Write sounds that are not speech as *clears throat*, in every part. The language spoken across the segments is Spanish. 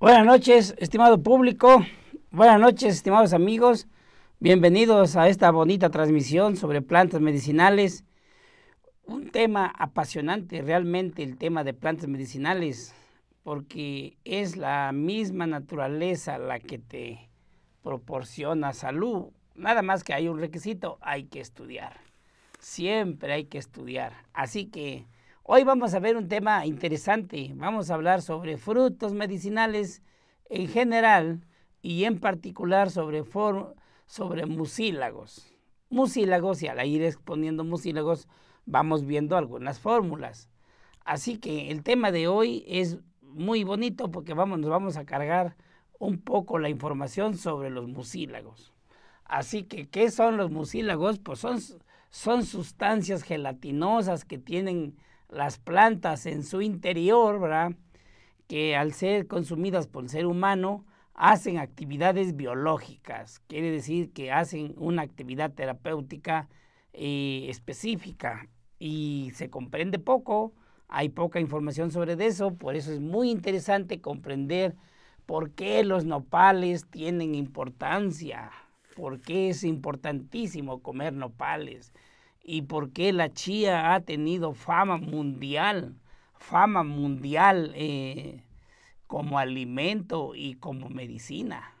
Buenas noches, estimado público. Buenas noches, estimados amigos. Bienvenidos a esta bonita transmisión sobre plantas medicinales. Un tema apasionante realmente el tema de plantas medicinales, porque es la misma naturaleza la que te proporciona salud. Nada más que hay un requisito, hay que estudiar. Siempre hay que estudiar. Así que Hoy vamos a ver un tema interesante. Vamos a hablar sobre frutos medicinales en general y en particular sobre, sobre mucílagos. Mucílagos y al ir exponiendo mucílagos vamos viendo algunas fórmulas. Así que el tema de hoy es muy bonito porque vamos, nos vamos a cargar un poco la información sobre los mucílagos. Así que, ¿qué son los mucílagos? Pues son, son sustancias gelatinosas que tienen las plantas en su interior, ¿verdad? Que al ser consumidas por el ser humano, hacen actividades biológicas, quiere decir que hacen una actividad terapéutica eh, específica y se comprende poco, hay poca información sobre eso, por eso es muy interesante comprender por qué los nopales tienen importancia, por qué es importantísimo comer nopales y por qué la chía ha tenido fama mundial, fama mundial eh, como alimento y como medicina.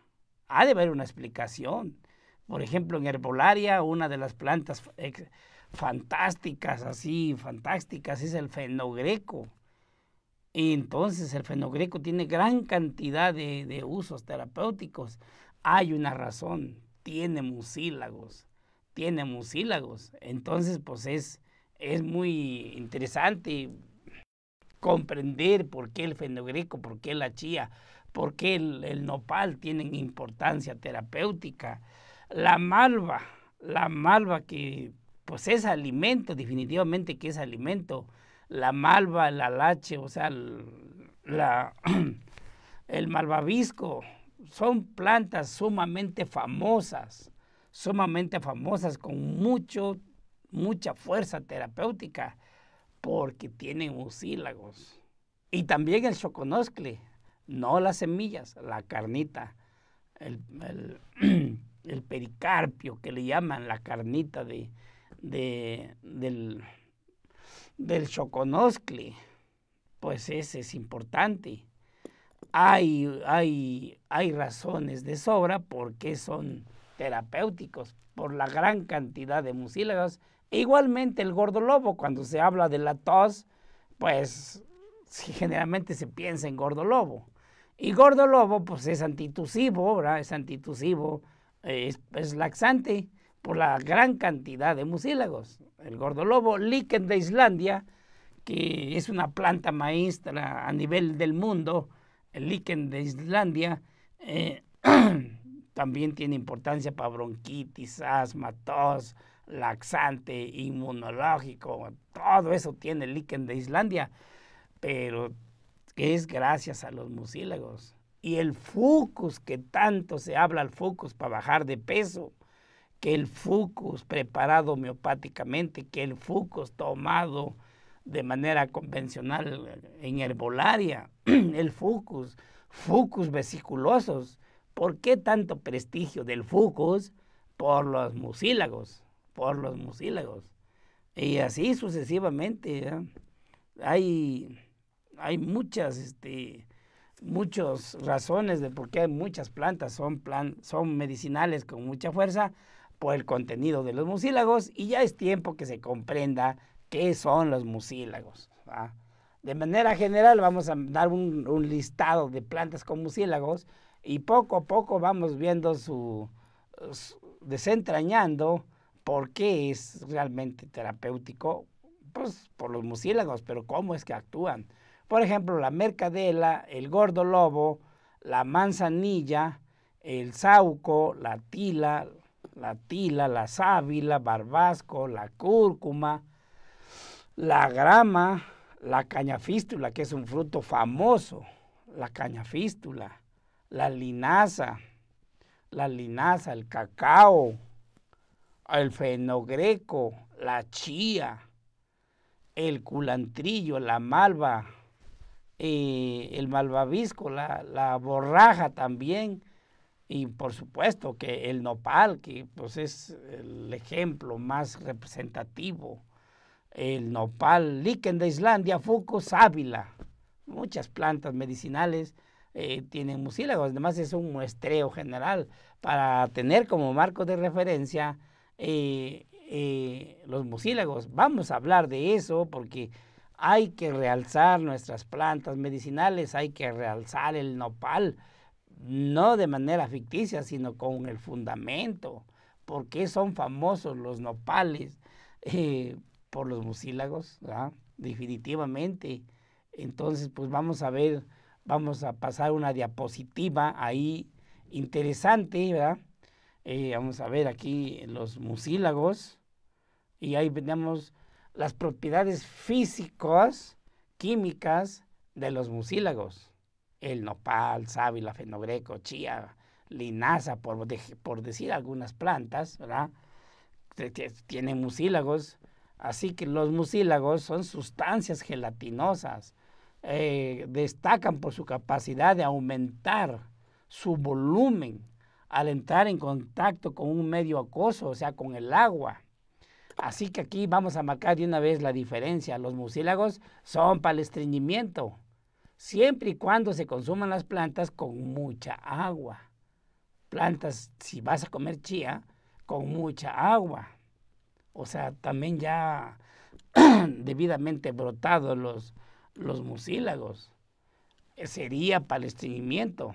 Ha de haber una explicación. Por ejemplo, en herbolaria, una de las plantas fantásticas, así, fantásticas, es el fenogreco. entonces el fenogreco tiene gran cantidad de, de usos terapéuticos. Hay una razón, tiene mucílagos tiene mucílagos. Entonces, pues es, muy interesante comprender por qué el fenogreco, por qué la chía, por qué el, nopal tienen importancia terapéutica. La malva, la malva que pues es alimento, definitivamente que es alimento. La malva, la lache, o sea, la, *clears throat* el malvavisco, son plantas sumamente famosas sumamente famosas con mucho, mucha fuerza terapéutica porque tienen usílagos. Y también el choconoscle, no las semillas, la carnita, *clears throat* el, pericarpio que le llaman la carnita de, del, del choconoscle, pues ese es importante. Hay, hay, hay razones de sobra porque son terapéuticos por la gran cantidad de mucílagos. E igualmente el gordo lobo, cuando se habla de la tos, pues generalmente se piensa en gordo lobo. Y gordo lobo, pues es antitusivo, Es antitusivo, eh, es, laxante por la gran cantidad de mucílagos. El gordo lobo, líquen de Islandia, que es una planta maestra a nivel del mundo, el líquen de Islandia, eh, *clears throat* también tiene importancia para bronquitis, asma, tos, laxante, inmunológico, todo eso tiene el líquen de Islandia, pero es gracias a los mucílagos. Y el fucus, que tanto se habla al fucus para bajar de peso, que el fucus preparado homeopáticamente, que el fucus tomado de manera convencional en herbolaria, *clears throat* el fucus, fucus vesiculosos, ¿Por qué tanto prestigio del Fucus por los musílagos? Por los musílagos. Y así sucesivamente. Hay, hay muchas, este, razones de por qué muchas plantas son, plan, son medicinales con mucha fuerza por el contenido de los mucílagos y ya es tiempo que se comprenda qué son los mucílagos. De manera general vamos a dar un, un listado de plantas con mucílagos y poco a poco vamos viendo su, desentrañando por qué es realmente terapéutico, pues por los mucílagos, pero cómo es que actúan. Por ejemplo, la mercadela, el gordo lobo, la manzanilla, el sauco, la tila, la tila, la sábila, barbasco, la cúrcuma, la grama, la caña fístula, que es un fruto famoso, la caña fístula la linaza, la linaza, el cacao, el fenogreco, la chía, el culantrillo, la malva, eh, el malvavisco, la, borraja también, y por supuesto que el nopal, que pues es el ejemplo más representativo, el nopal, líquen de Islandia, fucus, ávila, muchas plantas medicinales eh, tienen musílagos, Además es un muestreo general para tener como marco de referencia eh, eh, los musílagos. Vamos a hablar de eso porque hay que realzar nuestras plantas medicinales, hay que realzar el nopal, no de manera ficticia, sino con el fundamento. porque son famosos los nopales por los musílagos, Definitivamente. Entonces, pues vamos a ver Vamos a pasar una diapositiva ahí interesante, ¿verdad? Eh, vamos a ver aquí los mucílagos. Y ahí tenemos las propiedades físicas, químicas de los mucílagos. El nopal, sábila, fenogreco, chía, linaza, por, por decir algunas plantas, ¿verdad? Tienen mucílagos. Así que los mucílagos son sustancias gelatinosas eh, destacan por su capacidad de aumentar su volumen al entrar en contacto con un medio acoso, o sea, con el agua. Así que aquí vamos a marcar de una vez la diferencia. Los mucílagos son para el estreñimiento, siempre y cuando se consuman las plantas con mucha agua. Plantas, si vas a comer chía, con mucha agua. O sea, también ya *clears throat* debidamente brotados los, los mucílagos. Eh, sería para el estreñimiento.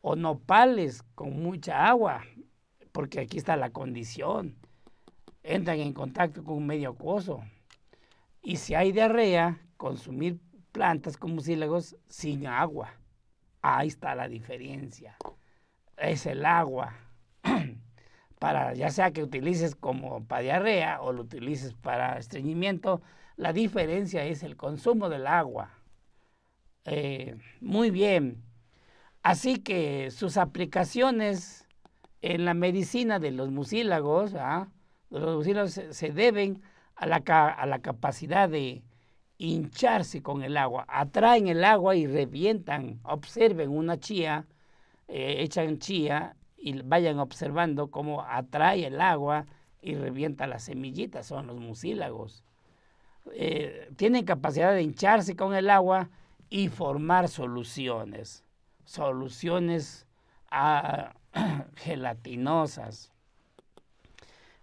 O nopales con mucha agua, porque aquí está la condición. Entran en contacto con un medio acuoso. Y si hay diarrea, consumir plantas con mucílagos sin agua. Ahí está la diferencia. Es el agua. *clears throat* para ya sea que utilices como para diarrea o lo utilices para estreñimiento, la diferencia es el consumo del agua. Eh, muy bien. Así que sus aplicaciones en la medicina de los mucílagos, ¿ah? los se, deben a la, a la capacidad de hincharse con el agua. Atraen el agua y revientan. Observen una chía, eh, echan chía y vayan observando cómo atrae el agua y revienta las semillitas, son los mucílagos. Eh, tienen capacidad de hincharse con el agua y formar soluciones, soluciones ah, *clears throat* gelatinosas.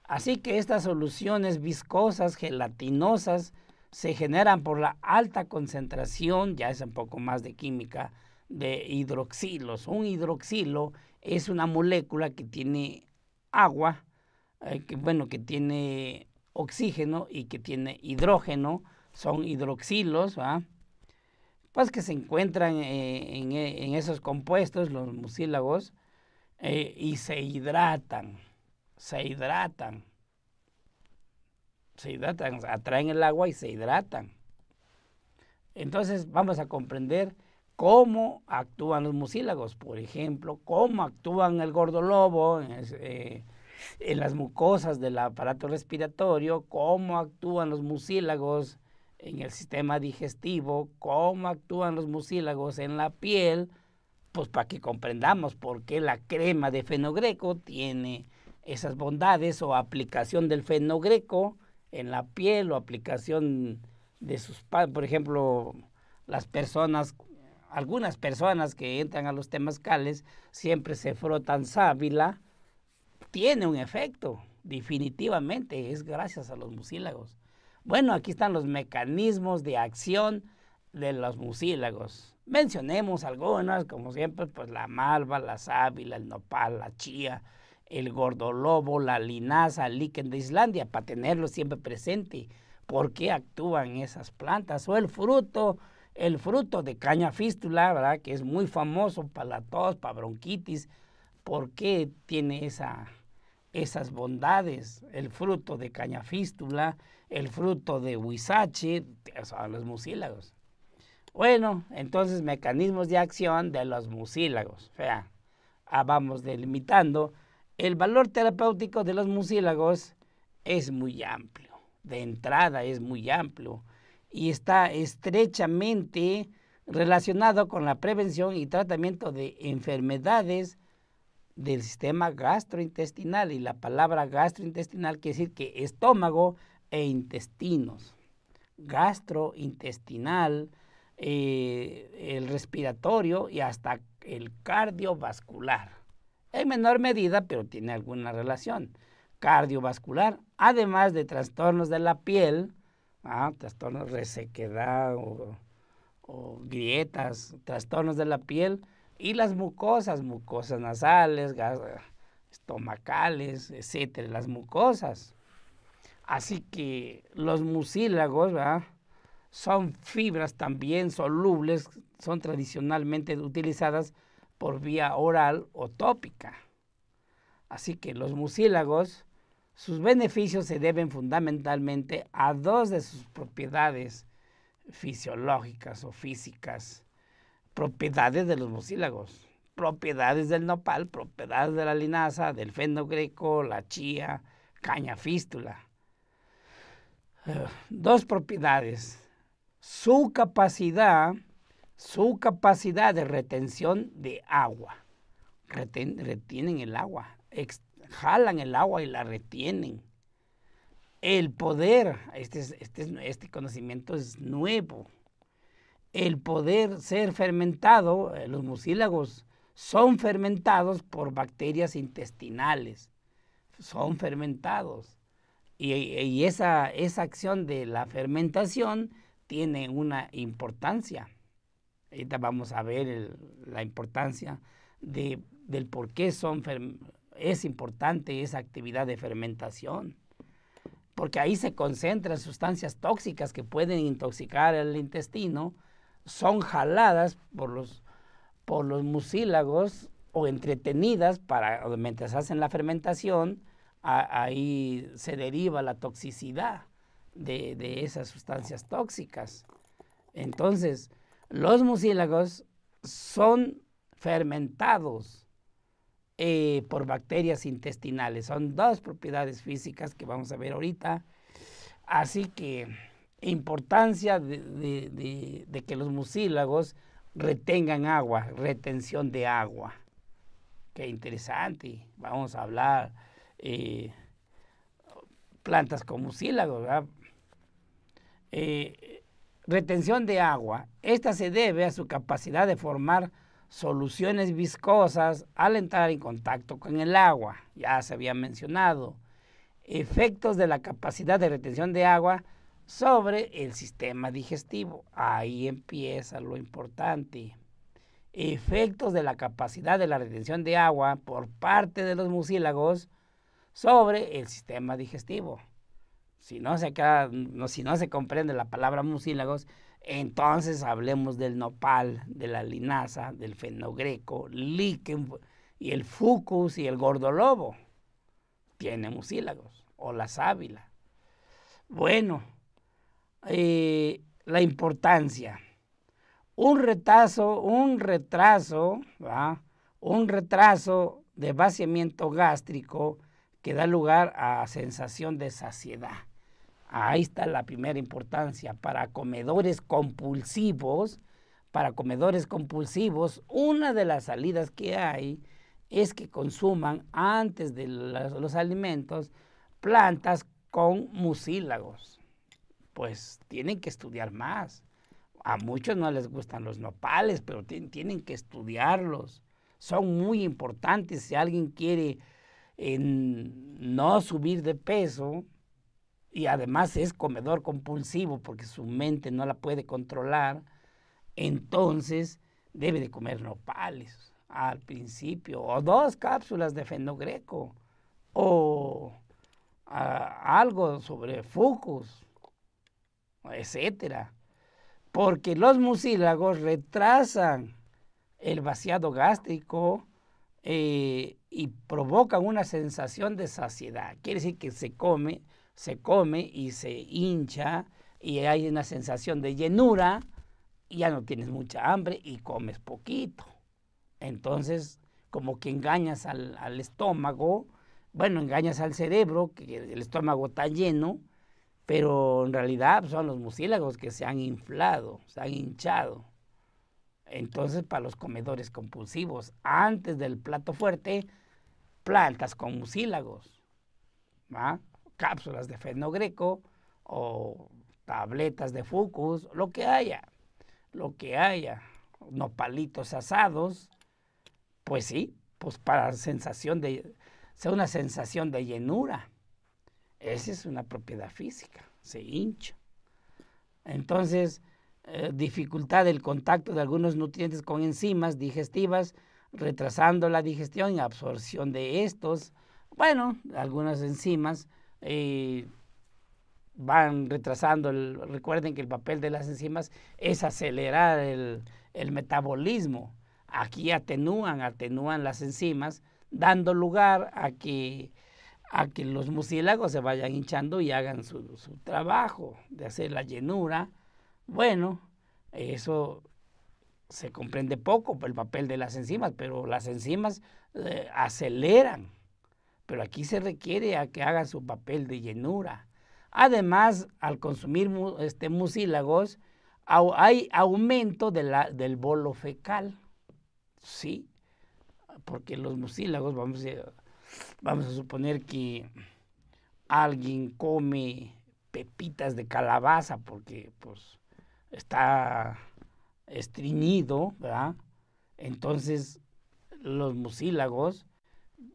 Así que estas soluciones viscosas, gelatinosas, se generan por la alta concentración, ya es un poco más de química, de hidroxilos. Un hidroxilo es una molécula que tiene agua, eh, que, bueno, que tiene oxígeno y que tiene hidrógeno, son hidroxilos, Pues que se encuentran eh, eh, en, esos compuestos, los mucílagos, eh, y se hidratan, se hidratan, se hidratan, atraen el agua y se hidratan. Entonces vamos a comprender cómo actúan los mucílagos, por ejemplo, cómo actúan el gordolobo, eh, en las mucosas del aparato respiratorio, cómo actúan los mucílagos en el sistema digestivo, cómo actúan los mucílagos en la piel, pues para que comprendamos por qué la crema de fenogreco tiene esas bondades o aplicación del fenogreco en la piel o aplicación de sus, por ejemplo, las personas, algunas personas que entran a los temascales siempre se frotan sábila tiene un efecto, definitivamente, es gracias a los mucílagos. Bueno, aquí están los mecanismos de acción de los mucílagos. Mencionemos algunas, como siempre, pues la malva, la sábila, el nopal, la chía, el gordolobo, la linaza, el líquen de Islandia, para tenerlo siempre presente. ¿Por qué actúan esas plantas? O el fruto, el fruto de caña fístula, ¿verdad? Que es muy famoso para la tos, para bronquitis. ¿Por qué tiene esa esas bondades, el fruto de caña fístula, el fruto de huizache, son los mucílagos. Bueno, entonces mecanismos de acción de los mucílagos. O sea, ah, vamos delimitando. El valor terapéutico de los mucílagos es muy amplio. De entrada es muy amplio. Y está estrechamente relacionado con la prevención y tratamiento de enfermedades del sistema gastrointestinal y la palabra gastrointestinal quiere decir que estómago e intestinos. Gastrointestinal, eh, el respiratorio y hasta el cardiovascular. En menor medida, pero tiene alguna relación. Cardiovascular, además de trastornos de la piel, ah, trastornos de resequedad o grietas, trastornos de la piel, y las mucosas, mucosas nasales, estomacales, etcétera, las mucosas. Así que los mucílagos son fibras también solubles, son tradicionalmente utilizadas por vía oral o tópica. Así que los mucílagos, sus beneficios se deben fundamentalmente a dos de sus propiedades fisiológicas o físicas propiedades de los mucílagos, propiedades del nopal, propiedades de la linaza, del feno greco, la chía, caña fístula. Eh, dos propiedades, su capacidad, su capacidad de retención de agua. retienen el agua, jalan el agua y la retienen. El poder, este, este, este conocimiento es nuevo, el poder ser fermentado, eh, los mucílagos son fermentados por bacterias intestinales, son fermentados. Y, esa, acción de la fermentación tiene una importancia. Ahorita vamos a ver la importancia de, del por qué son es importante esa actividad de fermentación. Porque ahí se concentran sustancias tóxicas que pueden intoxicar el intestino son jaladas por los, por los mucílagos o entretenidas para, mientras hacen la fermentación, ahí se deriva la toxicidad de, esas sustancias tóxicas. Entonces, los mucílagos son fermentados eh, por bacterias intestinales. Son dos propiedades físicas que vamos a ver ahorita. Así que importancia de, que los mucílagos retengan agua, retención de agua. Qué interesante. Vamos a hablar eh, plantas con mucílagos, eh, retención de agua. Esta se debe a su capacidad de formar soluciones viscosas al entrar en contacto con el agua. Ya se había mencionado. Efectos de la capacidad de retención de agua sobre el sistema digestivo. Ahí empieza lo importante. Efectos de la capacidad de la retención de agua por parte de los mucílagos sobre el sistema digestivo. Si no se, si no se comprende la palabra mucílagos, entonces hablemos del nopal, de la linaza, del fenogreco, líquen y el fucus y el gordolobo. Tiene mucílagos o la sábila. Bueno, eh, la importancia. Un retraso, un retraso, un retraso de vaciamiento gástrico que da lugar a sensación de saciedad. Ahí está la primera importancia. Para comedores compulsivos, para comedores compulsivos, una de las salidas que hay es que consuman antes de los alimentos plantas con mucílagos pues tienen que estudiar más. A muchos no les gustan los nopales, pero tienen que estudiarlos. Son muy importantes. Si alguien quiere eh, no subir de peso y además es comedor compulsivo porque su mente no la puede controlar, entonces debe de comer nopales al principio o dos cápsulas de fenogreco o ah, algo sobre fucus etcétera. Porque los mucílagos retrasan el vaciado gástrico eh, y provocan una sensación de saciedad. Quiere decir que se come, se come y se hincha y hay una sensación de llenura y ya no tienes mucha hambre y comes poquito. Entonces, como que engañas al, al estómago, bueno, engañas al cerebro, que el estómago está lleno, pero en realidad pues, son los mucílagos que se han inflado, se han hinchado. Entonces, para los comedores compulsivos, antes del plato fuerte, plantas con mucílagos, cápsulas de fenogreco o tabletas de fucus, lo que haya, lo que haya, nopalitos asados, pues sí, pues para sensación de, una sensación de llenura. Esa es una propiedad física, se hincha. Entonces, eh, dificultad del contacto de algunos nutrientes con enzimas digestivas, retrasando la digestión y absorción de estos. Bueno, algunas enzimas eh, van retrasando, el, recuerden que el papel de las enzimas es acelerar el, el metabolismo. Aquí atenúan, atenúan las enzimas, dando lugar a que a que los musílagos se vayan hinchando y hagan su, trabajo de hacer la llenura. Bueno, eso se comprende poco por el papel de las enzimas, pero las enzimas eh, aceleran. Pero aquí se requiere a que hagan su papel de llenura. Además, al consumir este, mucílagos, hay aumento del bolo fecal. Sí, porque los mucílagos, vamos a vamos a suponer que alguien come pepitas de calabaza porque pues está estriñido, ¿verdad? Entonces los musílagos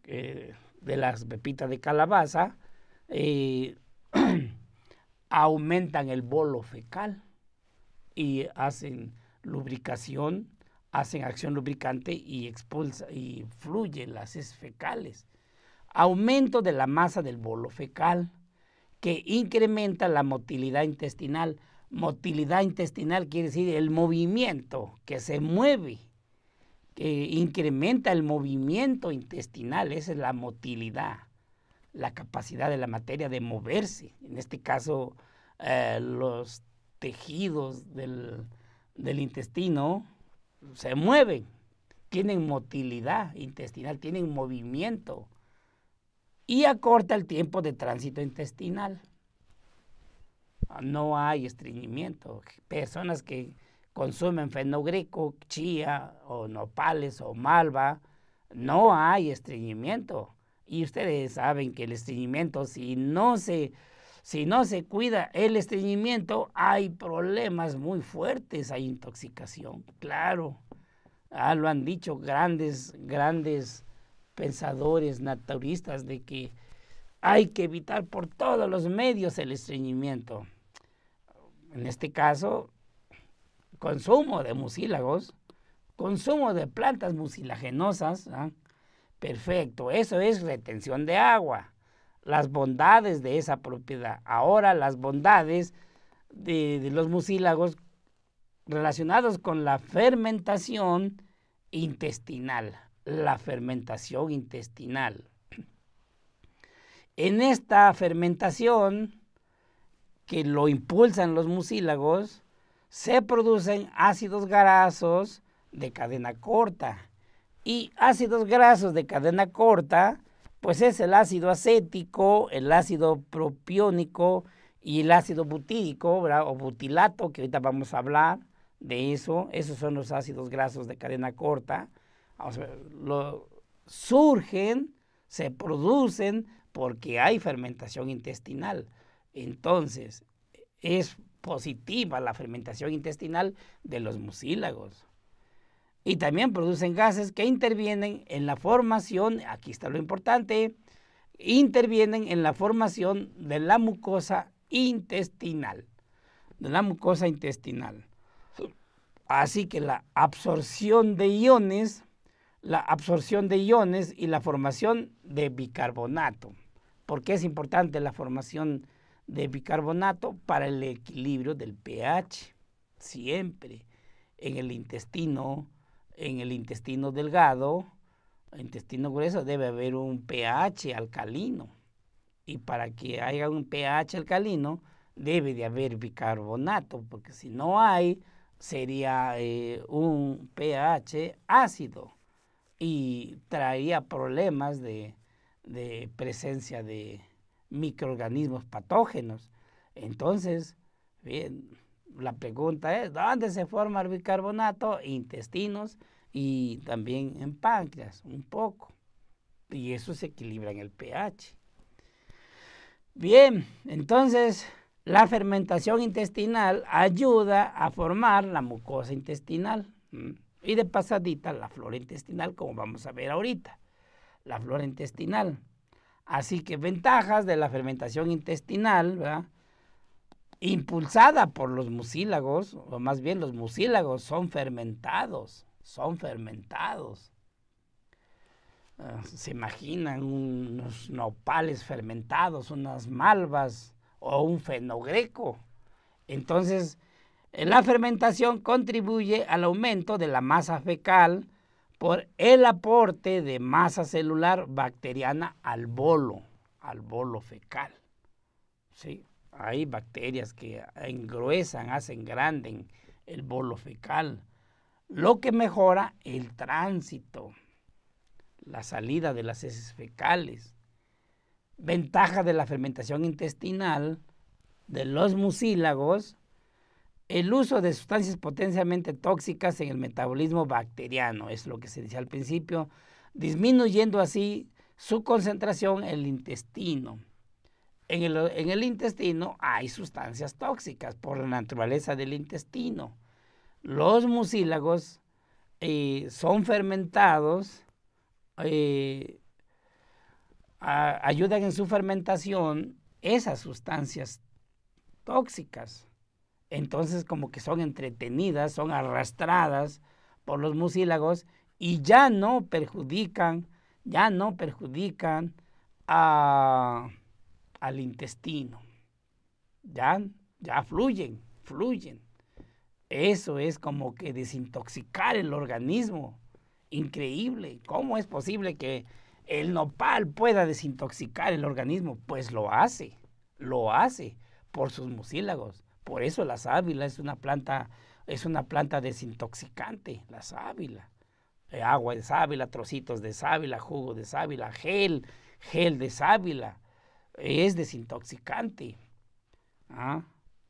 eh, de las pepitas de calabaza eh, *clears throat* aumentan el bolo fecal y hacen lubricación, hacen acción lubricante y expulsa y fluyen las heces fecales aumento de la masa del bolo fecal, que incrementa la motilidad intestinal. Motilidad intestinal quiere decir el movimiento que se mueve, que incrementa el movimiento intestinal, esa es la motilidad, la capacidad de la materia de moverse, en este caso eh, los tejidos del, del intestino se mueven, tienen motilidad intestinal, tienen movimiento y acorta el tiempo de tránsito intestinal. Ah, no hay estreñimiento. Personas que consumen fenogreco, chía o nopales o malva, no hay estreñimiento. Y ustedes saben que el estreñimiento, si no se, si no se cuida el estreñimiento, hay problemas muy fuertes, hay intoxicación, claro. Ah, lo han dicho grandes, grandes pensadores naturistas de que hay que evitar por todos los medios el estreñimiento. En este caso, consumo de mucílagos, consumo de plantas mucilagenosas. ¿ah? Perfecto, eso es retención de agua. Las bondades de esa propiedad. Ahora las bondades de, los mucílagos relacionados con la fermentación intestinal la fermentación intestinal. En esta fermentación que lo impulsan los mucílagos, se producen ácidos grasos de cadena corta. Y ácidos grasos de cadena corta, pues es el ácido acético, el ácido propiónico y el ácido butírico o butilato, que ahorita vamos a hablar de eso. Esos son los ácidos grasos de cadena corta surgen, se producen porque hay fermentación intestinal. Entonces, es positiva la fermentación intestinal de los mucílagos. Y también producen gases que intervienen en la formación, aquí está lo importante, intervienen en la formación de la mucosa intestinal, de la mucosa intestinal. Así que la absorción de iones la absorción de iones y la formación de bicarbonato. ¿Por qué es importante la formación de bicarbonato para el equilibrio del pH? Siempre en el intestino, en el intestino delgado, intestino grueso debe haber un pH alcalino. Y para que haya un pH alcalino debe de haber bicarbonato, porque si no hay, sería eh, un pH ácido y traía problemas de, presencia de microorganismos patógenos. Entonces, bien, la pregunta es, ¿dónde se forma el bicarbonato? Intestinos y también en páncreas, un poco. Y eso se equilibra en el pH. Bien, entonces la fermentación intestinal ayuda a formar la mucosa intestinal. Y de pasadita la flora intestinal, como vamos a ver ahorita. La flora intestinal. Así que ventajas de la fermentación intestinal, ¿verdad? impulsada por los mucílagos, o más bien los mucílagos son fermentados, son fermentados. Ah, se imaginan unos nopales fermentados, unas malvas o un fenogreco. Entonces, la fermentación contribuye al aumento de la masa fecal por el aporte de masa celular bacteriana al bolo, al bolo fecal. ¿Sí? Hay bacterias que engruesan, hacen grande el bolo fecal, lo que mejora el tránsito, la salida de las heces fecales. Ventaja de la fermentación intestinal de los mucílagos el uso de sustancias potencialmente tóxicas en el metabolismo bacteriano, es lo que se decía al principio, disminuyendo así su concentración en el intestino. En el, intestino hay sustancias tóxicas por la naturaleza del intestino. Los mucílagos eh, son fermentados, eh, ayudan en su fermentación esas sustancias tóxicas entonces como que son entretenidas, son arrastradas por los musílagos y ya no perjudican, ya no perjudican al intestino. Ya, ya fluyen, fluyen. Eso es como que desintoxicar el organismo. Increíble. ¿Cómo es posible que el nopal pueda desintoxicar el organismo? Pues lo hace, lo hace por sus mucílagos. Por eso la sábila es una planta, es una planta desintoxicante, la sábila. Eh, agua de sábila, trocitos de sábila, jugo de sábila, gel, gel de sábila. Es desintoxicante. ¿ah?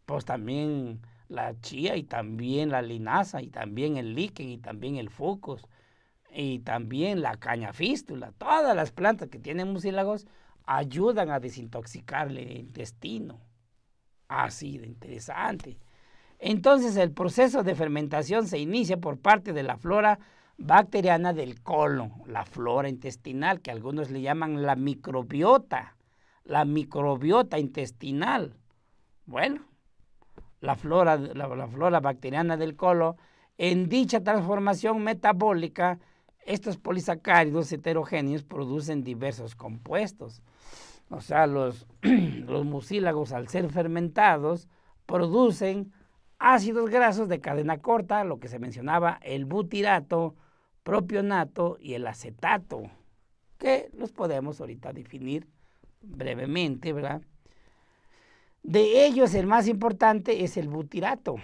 Pues también la chía y también la linaza y también el líquen y también el focos y también la caña fístula. Todas las plantas que tienen mucílagos ayudan a desintoxicar el intestino. Así ah, de interesante. Entonces el proceso de fermentación se inicia por parte de la flora bacteriana del colon, la flora intestinal, que algunos le llaman la microbiota, la microbiota intestinal. Bueno, la flora, la flora bacteriana del colon, en dicha transformación metabólica, estos polisacáridos heterogéneos producen diversos compuestos o sea, los, *clears throat* los mucílagos al ser fermentados producen ácidos grasos de cadena corta, lo que se mencionaba, el butirato, propionato y el acetato, que los podemos ahorita definir brevemente, ¿verdad? De ellos el más importante es el butirato,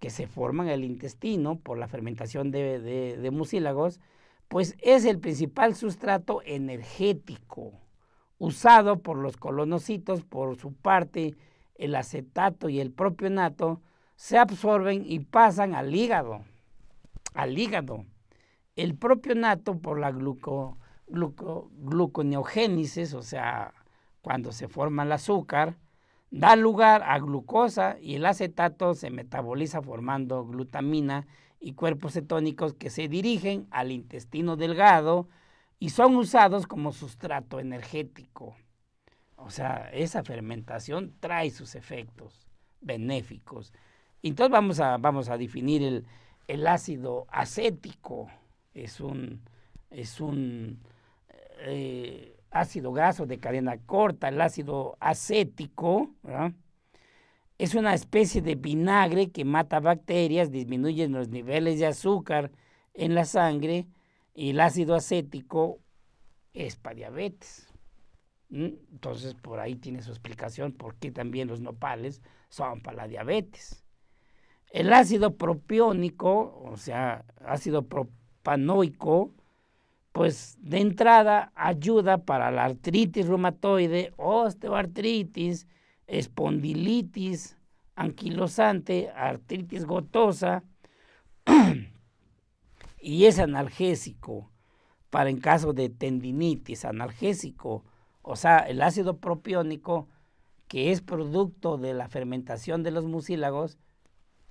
que se forma en el intestino por la fermentación de, de, de mucílagos, pues es el principal sustrato energético usado por los colonocitos, por su parte el acetato y el propionato, se absorben y pasan al hígado, al hígado. El propionato por la gluconeogénesis, o sea, cuando se forma el azúcar, da lugar a glucosa y el acetato se metaboliza formando glutamina y cuerpos cetónicos que se dirigen al intestino delgado, y son usados como sustrato energético. O sea, esa fermentación trae sus efectos benéficos. Entonces vamos a, vamos a definir el, ácido acético. Es un, es un eh, ácido graso de cadena corta, el ácido acético, Es una especie de vinagre que mata bacterias, disminuye los niveles de azúcar en la sangre y el ácido acético es para diabetes. Entonces, por ahí tiene su explicación por qué también los nopales son para la diabetes. El ácido propiónico, o sea, ácido propanoico, pues de entrada ayuda para la artritis reumatoide, osteoartritis, espondilitis anquilosante, artritis gotosa, *clears throat* y es analgésico para en caso de tendinitis, analgésico, o sea, el ácido propiónico que es producto de la fermentación de los mucílagos,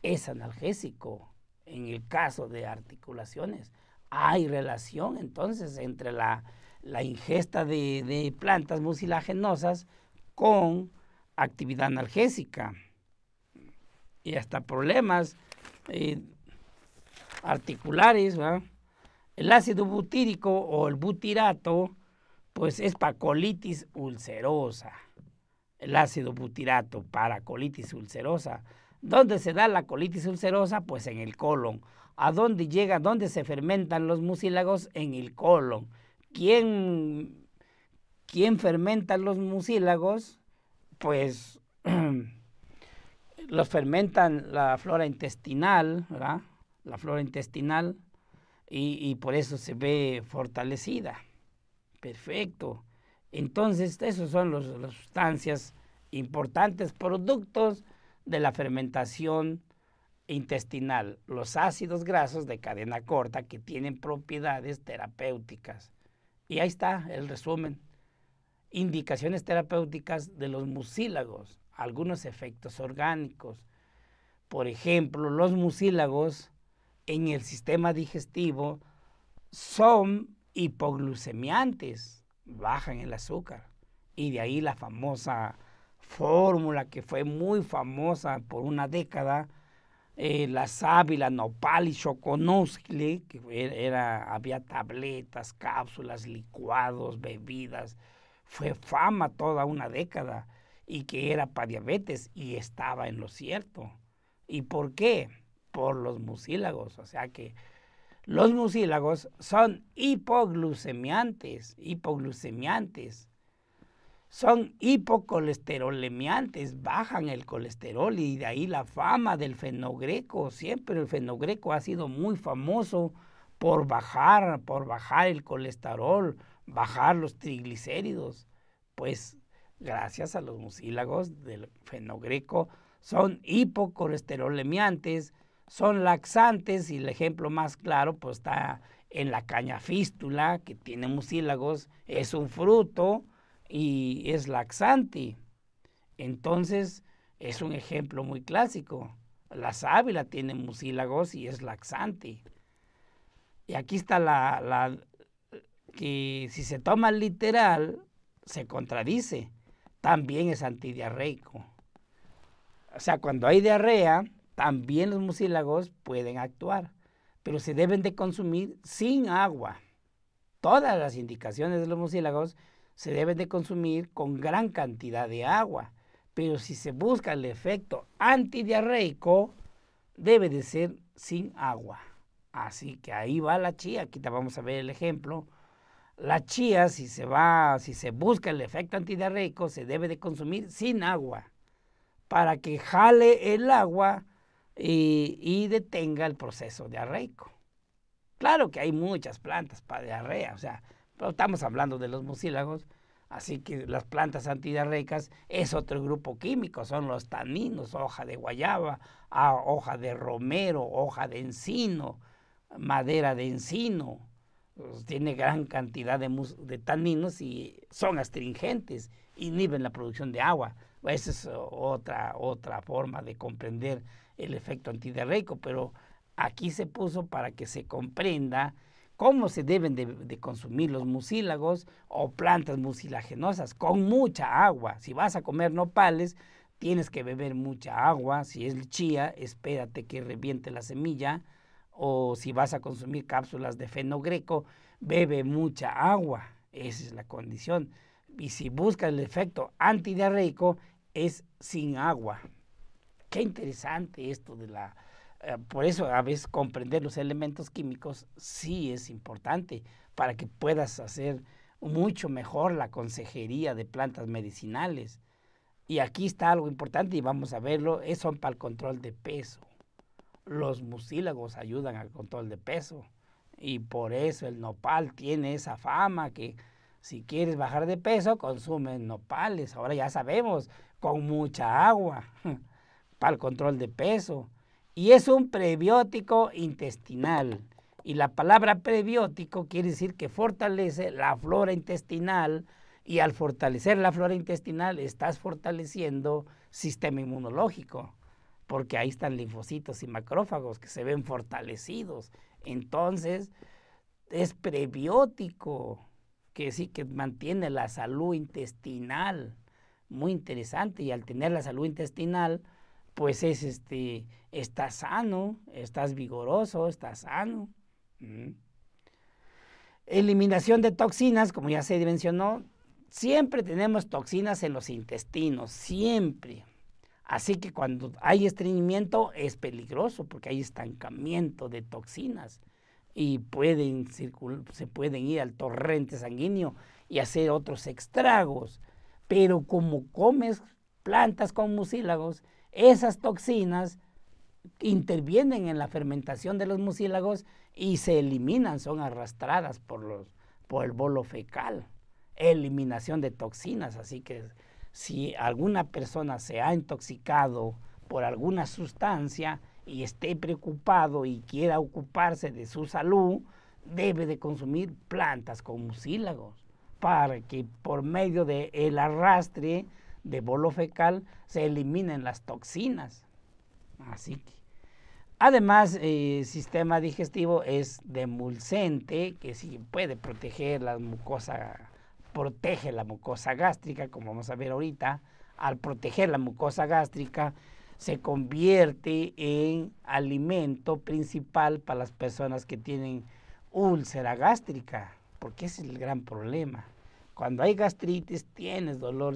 es analgésico en el caso de articulaciones. Hay relación entonces entre la, ingesta de, plantas mucilaginosas con actividad analgésica y hasta problemas eh, articulares. ¿verdad? El ácido butírico o el butirato, pues es para colitis ulcerosa. El ácido butirato para colitis ulcerosa. ¿Dónde se da la colitis ulcerosa? Pues en el colon. ¿A dónde llega? ¿Dónde se fermentan los mucílagos? En el colon. ¿Quién, quién fermenta los mucílagos? Pues *clears throat* los fermentan la flora intestinal, ¿verdad? la flora intestinal, y, por eso se ve fortalecida. Perfecto. Entonces, esos son las sustancias importantes, productos de la fermentación intestinal, los ácidos grasos de cadena corta que tienen propiedades terapéuticas. Y ahí está el resumen. Indicaciones terapéuticas de los mucílagos, algunos efectos orgánicos. Por ejemplo, los mucílagos en el sistema digestivo son hipoglucemiantes, bajan el azúcar. Y de ahí la famosa fórmula que fue muy famosa por una década, eh, la sábila, nopal y que era, había tabletas, cápsulas, licuados, bebidas, fue fama toda una década y que era para diabetes y estaba en lo cierto. ¿Y por qué? por los mucílagos. O sea que los mucílagos son hipoglucemiantes, hipoglucemiantes. Son hipocolesterolemiantes, bajan el colesterol y de ahí la fama del fenogreco. Siempre el fenogreco ha sido muy famoso por bajar, por bajar el colesterol, bajar los triglicéridos. Pues gracias a los mucílagos del fenogreco son hipocolesterolemiantes, son laxantes y el ejemplo más claro pues está en la caña fístula que tiene mucílagos, es un fruto y es laxante. Entonces es un ejemplo muy clásico. La sábila tiene mucílagos y es laxante. Y aquí está la, la que si se toma literal se contradice. También es antidiarreico. O sea, cuando hay diarrea, también los mucílagos pueden actuar, pero se deben de consumir sin agua. Todas las indicaciones de los mucílagos se deben de consumir con gran cantidad de agua, pero si se busca el efecto antidiarreico, debe de ser sin agua. Así que ahí va la chía, aquí vamos a ver el ejemplo. La chía, si se va, si se busca el efecto antidiarreico, se debe de consumir sin agua para que jale el agua y, detenga el proceso diarreico. Claro que hay muchas plantas para diarrea, o sea, pero estamos hablando de los mucílagos, así que las plantas antidiarreicas es otro grupo químico, son los taninos, hoja de guayaba, ah, hoja de romero, hoja de encino, madera de encino, pues, tiene gran cantidad de taninos y son astringentes, inhiben la producción de agua. Esa pues, es eh, otra, otra forma de comprender el efecto antiderreico, pero aquí se puso para que se comprenda cómo se deben de, consumir los mucílagos o plantas mucilaginosas con mucha agua. Si vas a comer nopales, tienes que beber mucha agua. Si es chía, espérate que reviente la semilla. O si vas a consumir cápsulas de fenogreco, bebe mucha agua. Esa es la condición y si busca el efecto antidiarreico es sin agua. Qué interesante esto de la... Eh, por eso a veces comprender los elementos químicos sí es importante para que puedas hacer mucho mejor la consejería de plantas medicinales. Y aquí está algo importante y vamos a verlo, es para el control de peso. Los mucílagos ayudan al control de peso y por eso el nopal tiene esa fama que si quieres bajar de peso, consume nopales, ahora ya sabemos, con mucha agua, *laughs* para el control de peso. Y es un prebiótico intestinal. Y la palabra prebiótico quiere decir que fortalece la flora intestinal y al fortalecer la flora intestinal estás fortaleciendo sistema inmunológico, porque ahí están linfocitos y macrófagos que se ven fortalecidos. Entonces, es prebiótico que sí que mantiene la salud intestinal, muy interesante, y al tener la salud intestinal, pues es este, estás sano, estás vigoroso, estás sano. Eliminación de toxinas, como ya se mencionó, siempre tenemos toxinas en los intestinos, siempre. Así que cuando hay estreñimiento es peligroso porque hay estancamiento de toxinas y pueden se pueden ir al torrente sanguíneo y hacer otros estragos. Pero como comes plantas con mucílagos, esas toxinas intervienen en la fermentación de los mucílagos y se eliminan, son arrastradas por, por el bolo fecal. Eliminación de toxinas, así que si alguna persona se ha intoxicado por alguna sustancia, y esté preocupado y quiera ocuparse de su salud, debe de consumir plantas con mucílagos para que por medio del el arrastre de bolo fecal se eliminen las toxinas. Así que, además, el eh, sistema digestivo es demulcente, que si puede proteger la mucosa, protege la mucosa gástrica, como vamos a ver ahorita. Al proteger la mucosa gástrica, se convierte en alimento principal para las personas que tienen úlcera gástrica, porque ese es el gran problema. Cuando hay gastritis, tienes dolor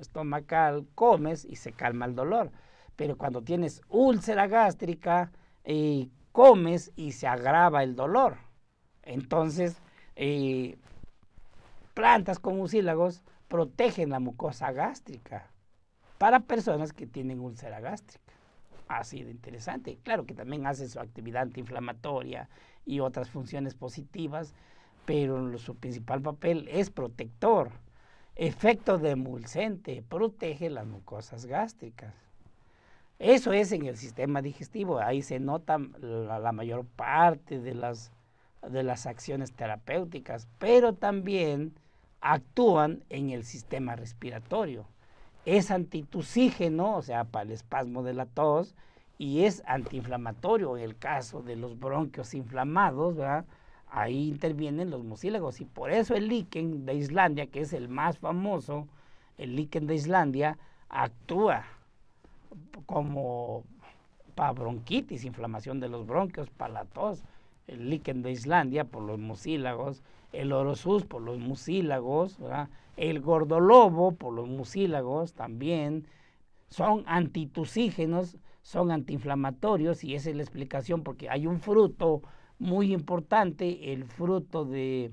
estomacal, comes y se calma el dolor. Pero cuando tienes úlcera gástrica, eh, comes y se agrava el dolor. Entonces, eh, plantas con mucílagos protegen la mucosa gástrica para personas que tienen úlcera gástrica. Ha sido interesante. Claro que también hace su actividad antiinflamatoria y otras funciones positivas, pero su principal papel es protector. Efecto de protege las mucosas gástricas. Eso es en el sistema digestivo, ahí se nota la, la mayor parte de las, de las acciones terapéuticas, pero también actúan en el sistema respiratorio es antitusígeno, o sea, para el espasmo de la tos, y es antiinflamatorio en el caso de los bronquios inflamados, ¿verdad? Ahí intervienen los mucílagos y por eso el líquen de Islandia, que es el más famoso, el líquen de Islandia actúa como para bronquitis, inflamación de los bronquios, para la tos, el líquen de Islandia por los mucílagos, el orosus por los mucílagos, ¿verdad? El gordolobo, por los mucílagos también, son antitusígenos, son antiinflamatorios y esa es la explicación porque hay un fruto muy importante, el fruto de,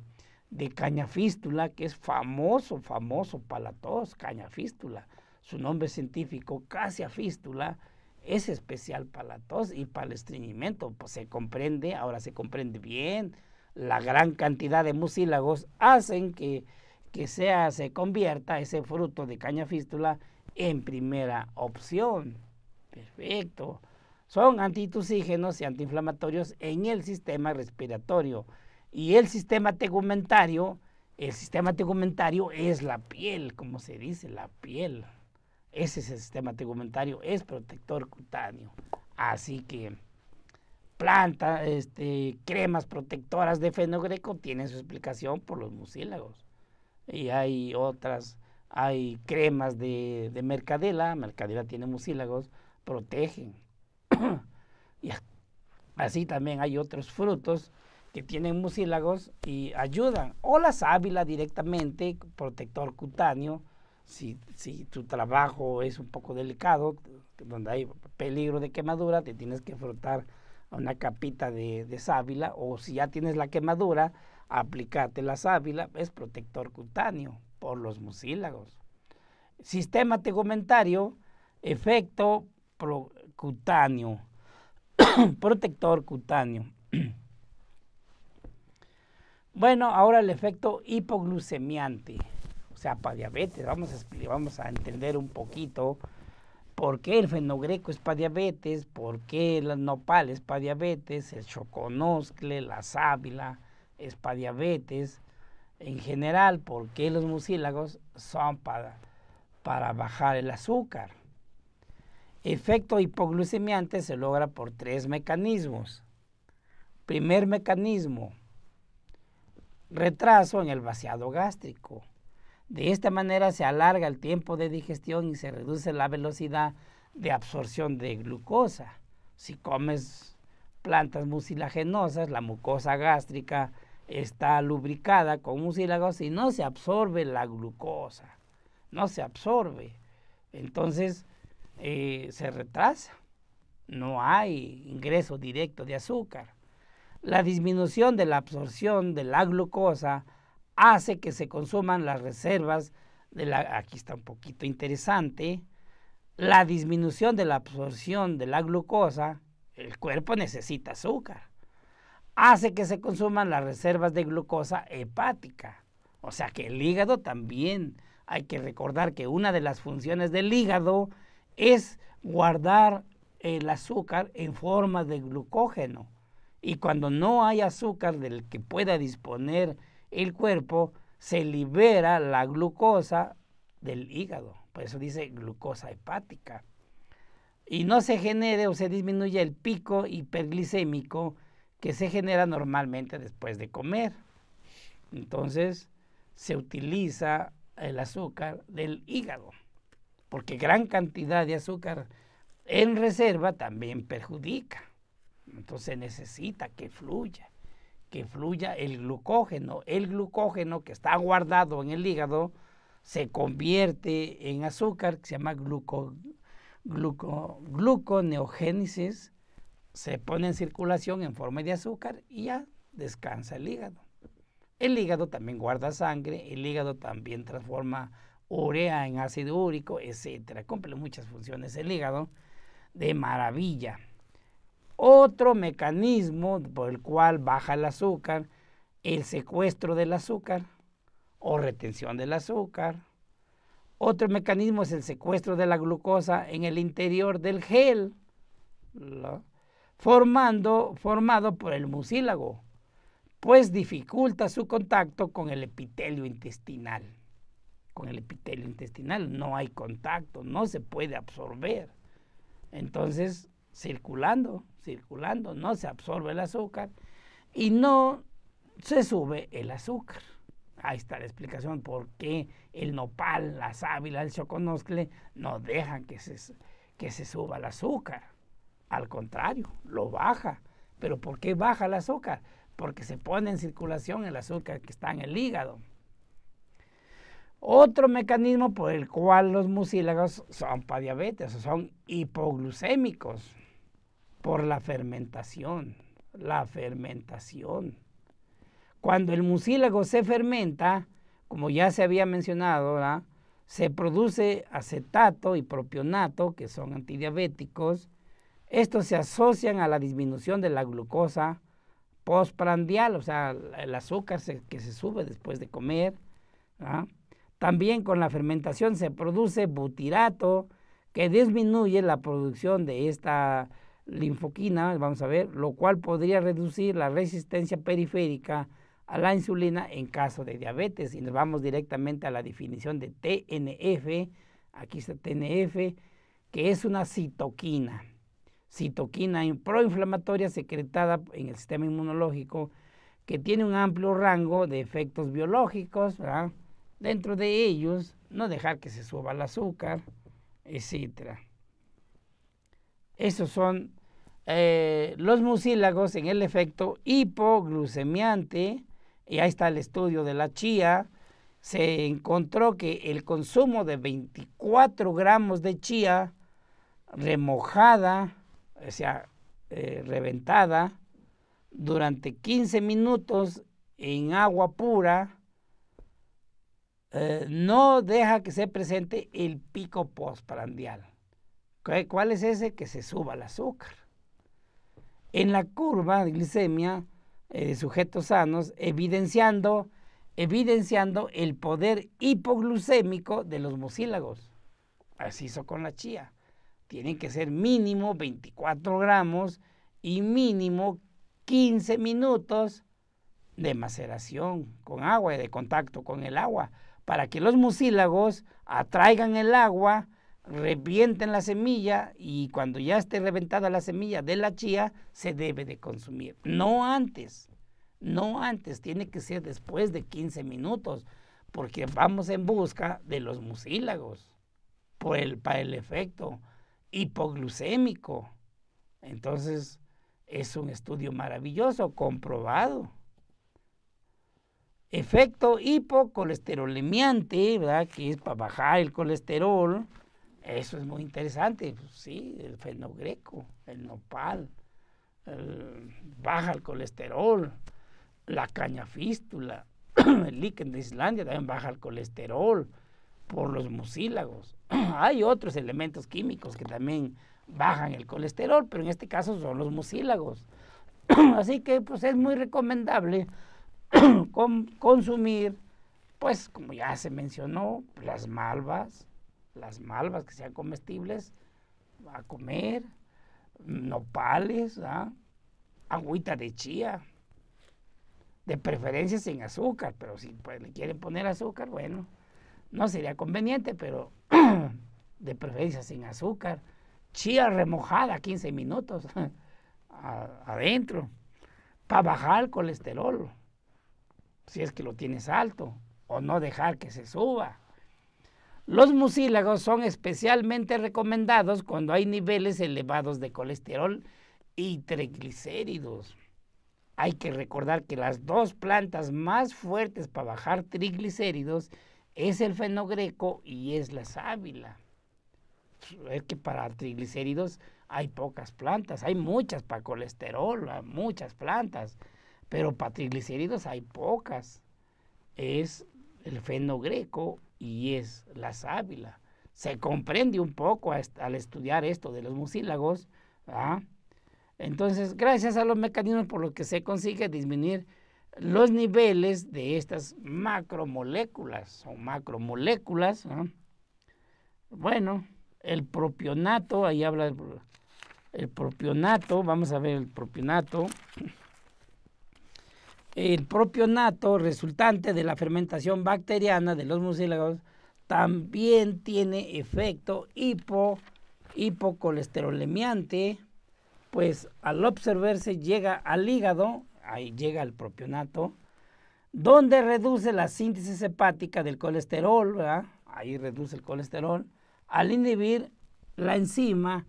caña fístula que es famoso, famoso para la tos, fístula. Su nombre científico, casia fístula, es especial para la tos y para el estreñimiento. Pues se comprende, ahora se comprende bien, la gran cantidad de mucílagos hacen que que sea, se convierta ese fruto de caña fístula en primera opción. Perfecto. Son antitusígenos y antiinflamatorios en el sistema respiratorio. Y el sistema tegumentario, el sistema tegumentario es la piel, como se dice, la piel. Ese es el sistema tegumentario, es protector cutáneo. Así que plantas, este, cremas protectoras de fenogreco tienen su explicación por los mucílagos y hay otras, hay cremas de, mercadela, mercadela tiene mucílagos, protegen. *coughs* y así también hay otros frutos que tienen mucílagos y ayudan. O la sábila directamente, protector cutáneo, si, tu trabajo es un poco delicado, donde hay peligro de quemadura, te tienes que frotar una capita de, de sábila, o si ya tienes la quemadura, Aplicate la sábila, es protector cutáneo por los mucílagos. Sistema tegumentario, efecto cutáneo, *coughs* protector cutáneo. *coughs* bueno, ahora el efecto hipoglucemiante, o sea, para diabetes, vamos a, vamos a entender un poquito por qué el fenogreco es para diabetes, por qué nopal es para diabetes, el choconoscle, la sábila, es para diabetes en general, porque los mucílagos son para, para bajar el azúcar. Efecto hipoglucemiante se logra por tres mecanismos. Primer mecanismo, retraso en el vaciado gástrico. De esta manera se alarga el tiempo de digestión y se reduce la velocidad de absorción de glucosa. Si comes plantas mucilaginosas, la mucosa gástrica está lubricada con sílago y no se absorbe la glucosa, no se absorbe. Entonces eh, se retrasa, no hay ingreso directo de azúcar. La disminución de la absorción de la glucosa hace que se consuman las reservas de la... Aquí está un poquito interesante. La disminución de la absorción de la glucosa, el cuerpo necesita azúcar hace que se consuman las reservas de glucosa hepática. O sea que el hígado también, hay que recordar que una de las funciones del hígado es guardar el azúcar en forma de glucógeno. Y cuando no hay azúcar del que pueda disponer el cuerpo, se libera la glucosa del hígado. Por eso dice glucosa hepática. Y no se genere o se disminuye el pico hiperglicémico que se genera normalmente después de comer. Entonces se utiliza el azúcar del hígado, porque gran cantidad de azúcar en reserva también perjudica. Entonces necesita que fluya, que fluya el glucógeno. El glucógeno que está guardado en el hígado se convierte en azúcar que se llama gluconeogénesis se pone en circulación en forma de azúcar y ya descansa el hígado. El hígado también guarda sangre, el hígado también transforma urea en ácido úrico, etcétera. Cumple muchas funciones el hígado de maravilla. Otro mecanismo por el cual baja el azúcar, el secuestro del azúcar o retención del azúcar. Otro mecanismo es el secuestro de la glucosa en el interior del gel formando, formado por el mucílago, pues dificulta su contacto con el epitelio intestinal. Con el epitelio intestinal no hay contacto, no se puede absorber. Entonces, circulando, circulando, no se absorbe el azúcar y no se sube el azúcar. Ahí está la explicación por qué el nopal, la sábila, el choconoscle no dejan que que se suba el azúcar. Al contrario, lo baja. ¿Pero por qué baja el azúcar? Porque se pone en circulación el azúcar que está en el hígado. Otro mecanismo por el cual los mucílagos son para diabetes, son hipoglucémicos, por la fermentación. La fermentación. Cuando el mucílago se fermenta, como ya se había mencionado, se produce acetato y propionato, que son antidiabéticos, estos se asocian a la disminución de la glucosa postprandial, o sea, el azúcar que se sube después de comer. ¿ah? También con la fermentación se produce butirato, que disminuye la producción de esta linfoquina, vamos a ver, lo cual podría reducir la resistencia periférica a la insulina en caso de diabetes. Y nos vamos directamente a la definición de TNF, aquí está TNF, que es una citoquina citoquina proinflamatoria secretada en el sistema inmunológico que tiene un amplio rango de efectos biológicos, Dentro de ellos, no dejar que se suba el azúcar, etc. Esos son eh, los mucílagos en el efecto hipoglucemiante. Y ahí está el estudio de la chía. Se encontró que el consumo de 24 gramos de chía remojada o sea, eh, reventada durante 15 minutos en agua pura, eh, no deja que se presente el pico postprandial. ¿Cuál es ese? Que se suba el azúcar. En la curva de glicemia eh, de sujetos sanos, evidenciando, evidenciando el poder hipoglucémico de los mucílagos. Así hizo con la chía. Tienen que ser mínimo 24 gramos y mínimo 15 minutos de maceración con agua y de contacto con el agua para que los mucílagos atraigan el agua, revienten la semilla y cuando ya esté reventada la semilla de la chía se debe de consumir. No antes, no antes, tiene que ser después de 15 minutos porque vamos en busca de los mucílagos para el efecto hipoglucémico. Entonces, es un estudio maravilloso, comprobado. Efecto hipocolesterolemiante, ¿verdad? Que es para bajar el colesterol. Eso es muy interesante, pues sí, el fenogreco, el nopal, baja el colesterol, la caña fístula, *clears throat* el líquen de Islandia también baja el colesterol, por los mucílagos. *clears throat* Hay otros elementos químicos que también bajan el colesterol, pero en este caso son los mucílagos. *clears throat* Así que pues es muy recomendable *clears throat* consumir, pues como ya se mencionó, las malvas, las malvas que sean comestibles, a comer, nopales, ¿ah? agüita de chía, de preferencia sin azúcar, pero si pues, le quieren poner azúcar, bueno, no sería conveniente, pero *clears throat* de preferencia sin azúcar. Chía remojada 15 minutos *laughs* adentro para bajar colesterol, si es que lo tienes alto, o no dejar que se suba. Los mucílagos son especialmente recomendados cuando hay niveles elevados de colesterol y triglicéridos. Hay que recordar que las dos plantas más fuertes para bajar triglicéridos es el fenogreco y es la sábila. Es que para triglicéridos hay pocas plantas, hay muchas para colesterol, hay muchas plantas, pero para triglicéridos hay pocas. Es el fenogreco y es la sábila. Se comprende un poco al estudiar esto de los mucílagos. ¿ah? Entonces, gracias a los mecanismos por los que se consigue disminuir los niveles de estas macromoléculas o macromoléculas. Bueno, el propionato, ahí habla el, propionato, vamos a ver el propionato. El propionato resultante de la fermentación bacteriana de los mucílagos también tiene efecto hipo, hipocolesterolemiante, pues al observarse llega al hígado ahí llega el propionato, donde reduce la síntesis hepática del colesterol, ¿verdad? ahí reduce el colesterol, al inhibir la enzima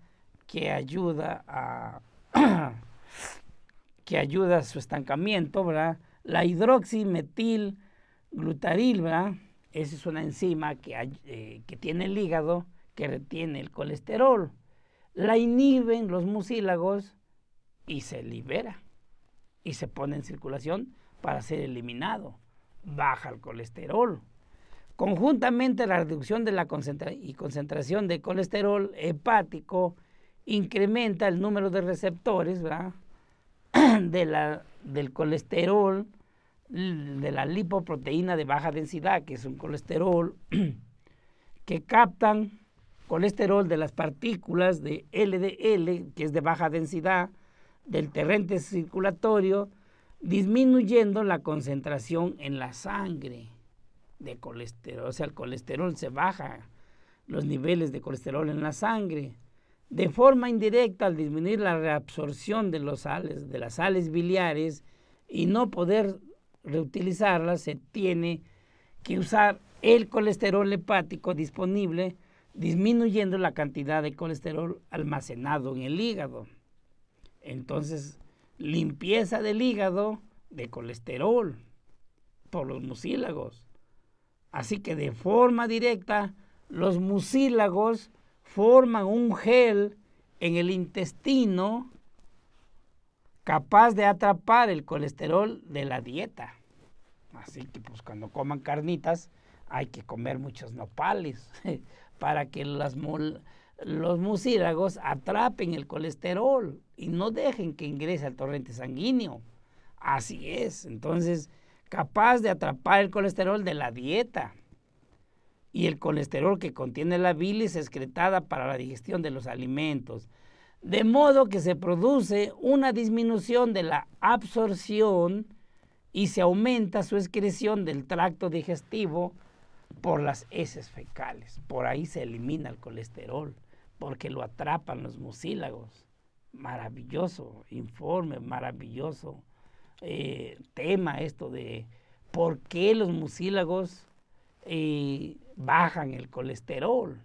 que ayuda a *clears throat* que ayuda su estancamiento, ¿verdad? La hidroximetilglutaril, ¿verdad? Esa es una enzima que, eh, que tiene el hígado, que retiene el colesterol. La inhiben los mucílagos y se libera y se pone en circulación para ser eliminado. Baja el colesterol. Conjuntamente la reducción de la y concentración de colesterol hepático incrementa el número de receptores *clears throat* de del colesterol, de la lipoproteína de baja densidad, que es un colesterol, *clears throat* que captan colesterol de las partículas de LDL, que es de baja densidad, del terrente circulatorio, disminuyendo la concentración en la sangre de colesterol. O sea, el colesterol se baja, los niveles de colesterol en la sangre. De forma indirecta, al disminuir la reabsorción de, los sales, de las sales biliares y no poder reutilizarlas, se tiene que usar el colesterol hepático disponible, disminuyendo la cantidad de colesterol almacenado en el hígado. Entonces, limpieza del hígado de colesterol por los mucílagos. Así que de forma directa, los mucílagos forman un gel en el intestino capaz de atrapar el colesterol de la dieta. Así que pues cuando coman carnitas hay que comer muchos nopales *laughs* para que las, los mucílagos atrapen el colesterol y no dejen que ingrese al torrente sanguíneo. Así es, entonces, capaz de atrapar el colesterol de la dieta y el colesterol que contiene la bilis excretada para la digestión de los alimentos. De modo que se produce una disminución de la absorción y se aumenta su excreción del tracto digestivo por las heces fecales. Por ahí se elimina el colesterol porque lo atrapan los musílagos. Maravilloso, informe, maravilloso eh, tema esto de por qué los musílagos eh, bajan el colesterol.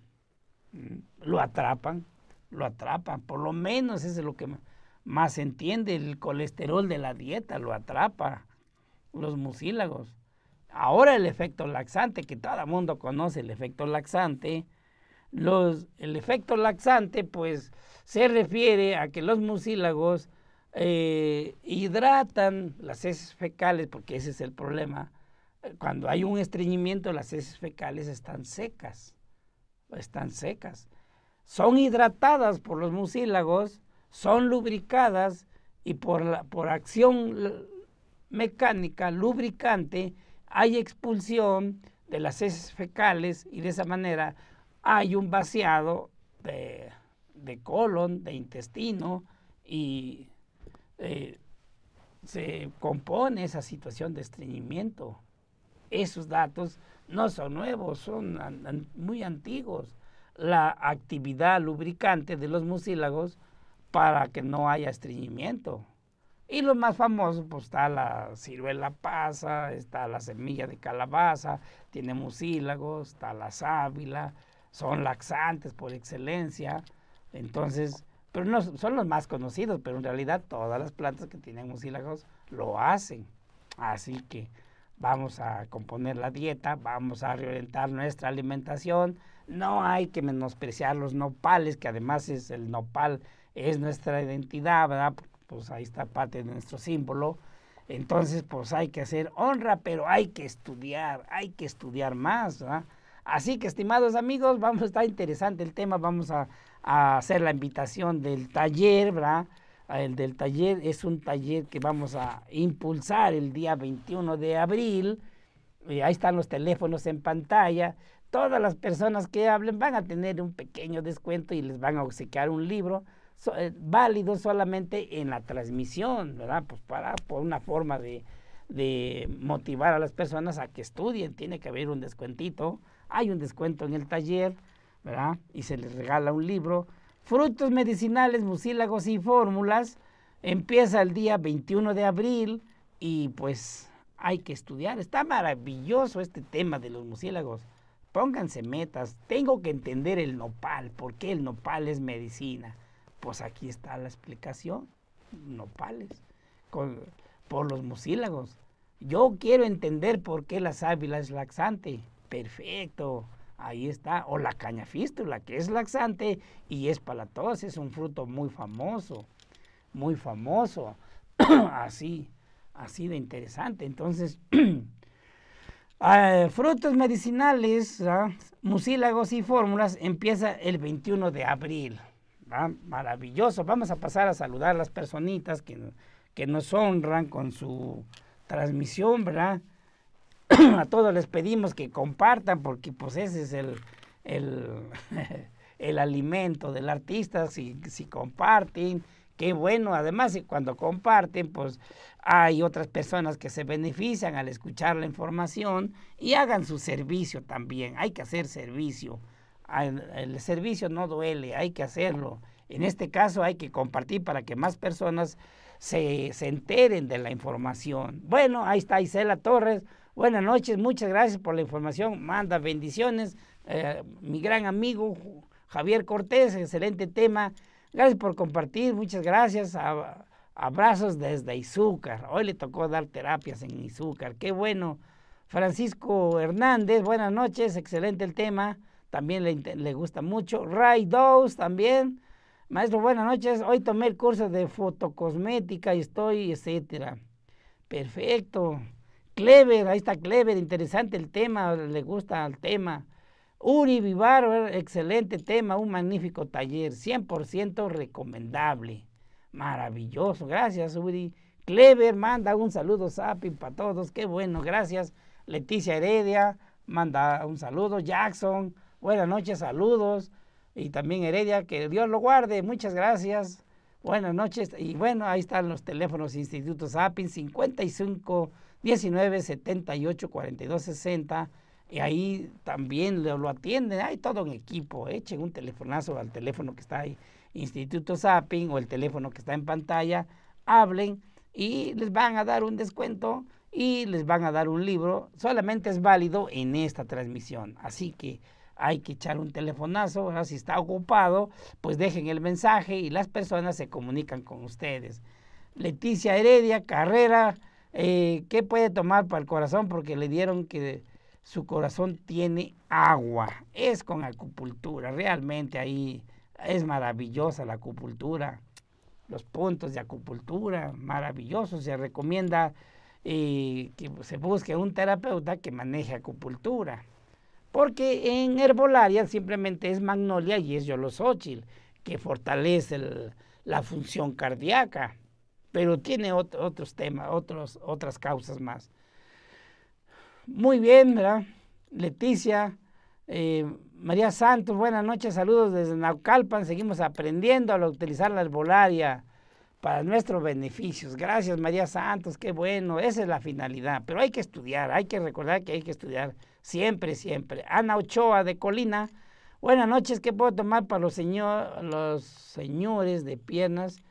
Lo atrapan, lo atrapan, por lo menos eso es lo que más se entiende, el colesterol de la dieta lo atrapa, los musílagos. Ahora el efecto laxante, que todo el mundo conoce el efecto laxante, el efecto laxante, pues, se refiere a que los mucílagos eh, hidratan las heces fecales, porque ese es el problema. Cuando hay un estreñimiento, las heces fecales están secas, están secas. Son hidratadas por los mucílagos, son lubricadas y por, por acción mecánica lubricante hay expulsión de las heces fecales y de esa manera hay un vaciado de, colon, de intestino, y eh, se compone esa situación de estreñimiento. Esos datos no son nuevos, son muy antiguos. La actividad lubricante de los mucílagos para que no haya estreñimiento. Y los más famosos, pues está la ciruela pasa, está la semilla de calabaza, tiene mucílagos, está la sábila, son laxantes por excelencia. Entonces, pero no, son los más conocidos, pero en realidad todas las plantas que tienen mucílagos lo hacen. Así que vamos a componer la dieta, vamos a reorientar nuestra alimentación. No hay que menospreciar los nopales, que además es el nopal es nuestra identidad, ¿verdad? Pues ahí está parte de nuestro símbolo. Entonces, pues hay que hacer honra, pero hay que estudiar, hay que estudiar más, ¿verdad? Así que, estimados amigos, vamos, estar interesante el tema, vamos a, hacer la invitación del taller, ¿verdad? El del taller es un taller que vamos a impulsar el día 21 de abril. ahí están los teléfonos en pantalla. Todas las personas que hablen van a tener un pequeño descuento y les van a obsequiar un libro eh, válido solamente en la transmisión, ¿verdad? Pues para, por una forma de motivar a las personas a que estudien, tiene que haber un descuentito hay un descuento en el taller, ¿verdad? Y se les regala un libro. Frutos medicinales, mucílagos y fórmulas. Empieza el día 21 de abril y pues hay que estudiar. Está maravilloso este tema de los mucílagos. Pónganse metas. Tengo que entender el nopal. ¿Por qué el nopal es medicina? Pues aquí está la explicación. Nopales. Con, por los mucílagos. Yo quiero entender por qué la sábila es laxante. Perfecto. Ahí está. O la caña fístula, que es laxante y es para Es un fruto muy famoso. Muy famoso. *clears throat* así, así de interesante. Entonces, *clears throat* ah, frutos medicinales, ¿ah? musílagos y fórmulas empieza el 21 de abril. Maravilloso. Vamos a pasar a saludar a las personitas que, que nos honran con su transmisión, ¿verdad? *clears throat* a todos les pedimos que compartan porque pues ese es el, el, *laughs* alimento del artista, si, si comparten, qué bueno. Además, cuando comparten, pues hay otras personas que se benefician al escuchar la información y hagan su servicio también. Hay que hacer servicio. El servicio no duele, hay que hacerlo. En este caso hay que compartir para que más personas se, se enteren de la información. Bueno, ahí está Isela Torres Buenas noches, muchas gracias por la información. Manda bendiciones. Eh, mi gran amigo Javier Cortés, excelente tema. Gracias por compartir, muchas gracias. abrazos desde Izúcar. Hoy le tocó dar terapias en Izúcar. Qué bueno. Francisco Hernández, buenas noches, excelente el tema. También le, le gusta mucho. Ray Dose también. Maestro, buenas noches. Hoy tomé el curso de fotocosmética y estoy, etcétera. Perfecto. Clever, ahí está Clever, interesante el tema, le gusta el tema. Uri Vivar, eh, excelente tema, un magnífico taller, 100% recomendable. Maravilloso, gracias Uri. Clever, manda un saludo, Zapping para todos, qué bueno, gracias. Leticia Heredia, manda un saludo. Jackson, buenas noches, saludos. Y también Heredia, que Dios lo guarde, muchas gracias. Buenas noches, y bueno, ahí están los teléfonos Instituto Sapin 55 1978 78 42 60 y ahí también lo, atienden, hay todo un equipo, echen un telefonazo al teléfono que está ahí, Instituto Zapping o el teléfono que está en pantalla, hablen y les van a dar un descuento y les van a dar un libro, solamente es válido en esta transmisión, así que hay que echar un telefonazo, si está ocupado, pues dejen el mensaje y las personas se comunican con ustedes. Leticia Heredia, carrera eh, ¿qué puede tomar para el corazón? Porque le dieron que su corazón tiene agua. Es con acupuntura, realmente ahí es maravillosa la acupuntura. Los puntos de acupuntura, maravilloso. Se recomienda eh, que se busque un terapeuta que maneje acupuntura. Porque en herbolaria simplemente es magnolia y es yolosóchil, que fortalece la función cardíaca pero tiene otros temas, otros, otras causas más. Muy bien, ¿verdad? Leticia, eh, María Santos, buenas noches, saludos desde Naucalpan, seguimos aprendiendo a utilizar la herbolaria para nuestros beneficios. Gracias María Santos, qué bueno, esa es la finalidad, pero hay que estudiar, hay que recordar que hay que estudiar siempre, siempre. Ana Ochoa de Colina, buenas noches, ¿qué puedo tomar para los, los señores de piernas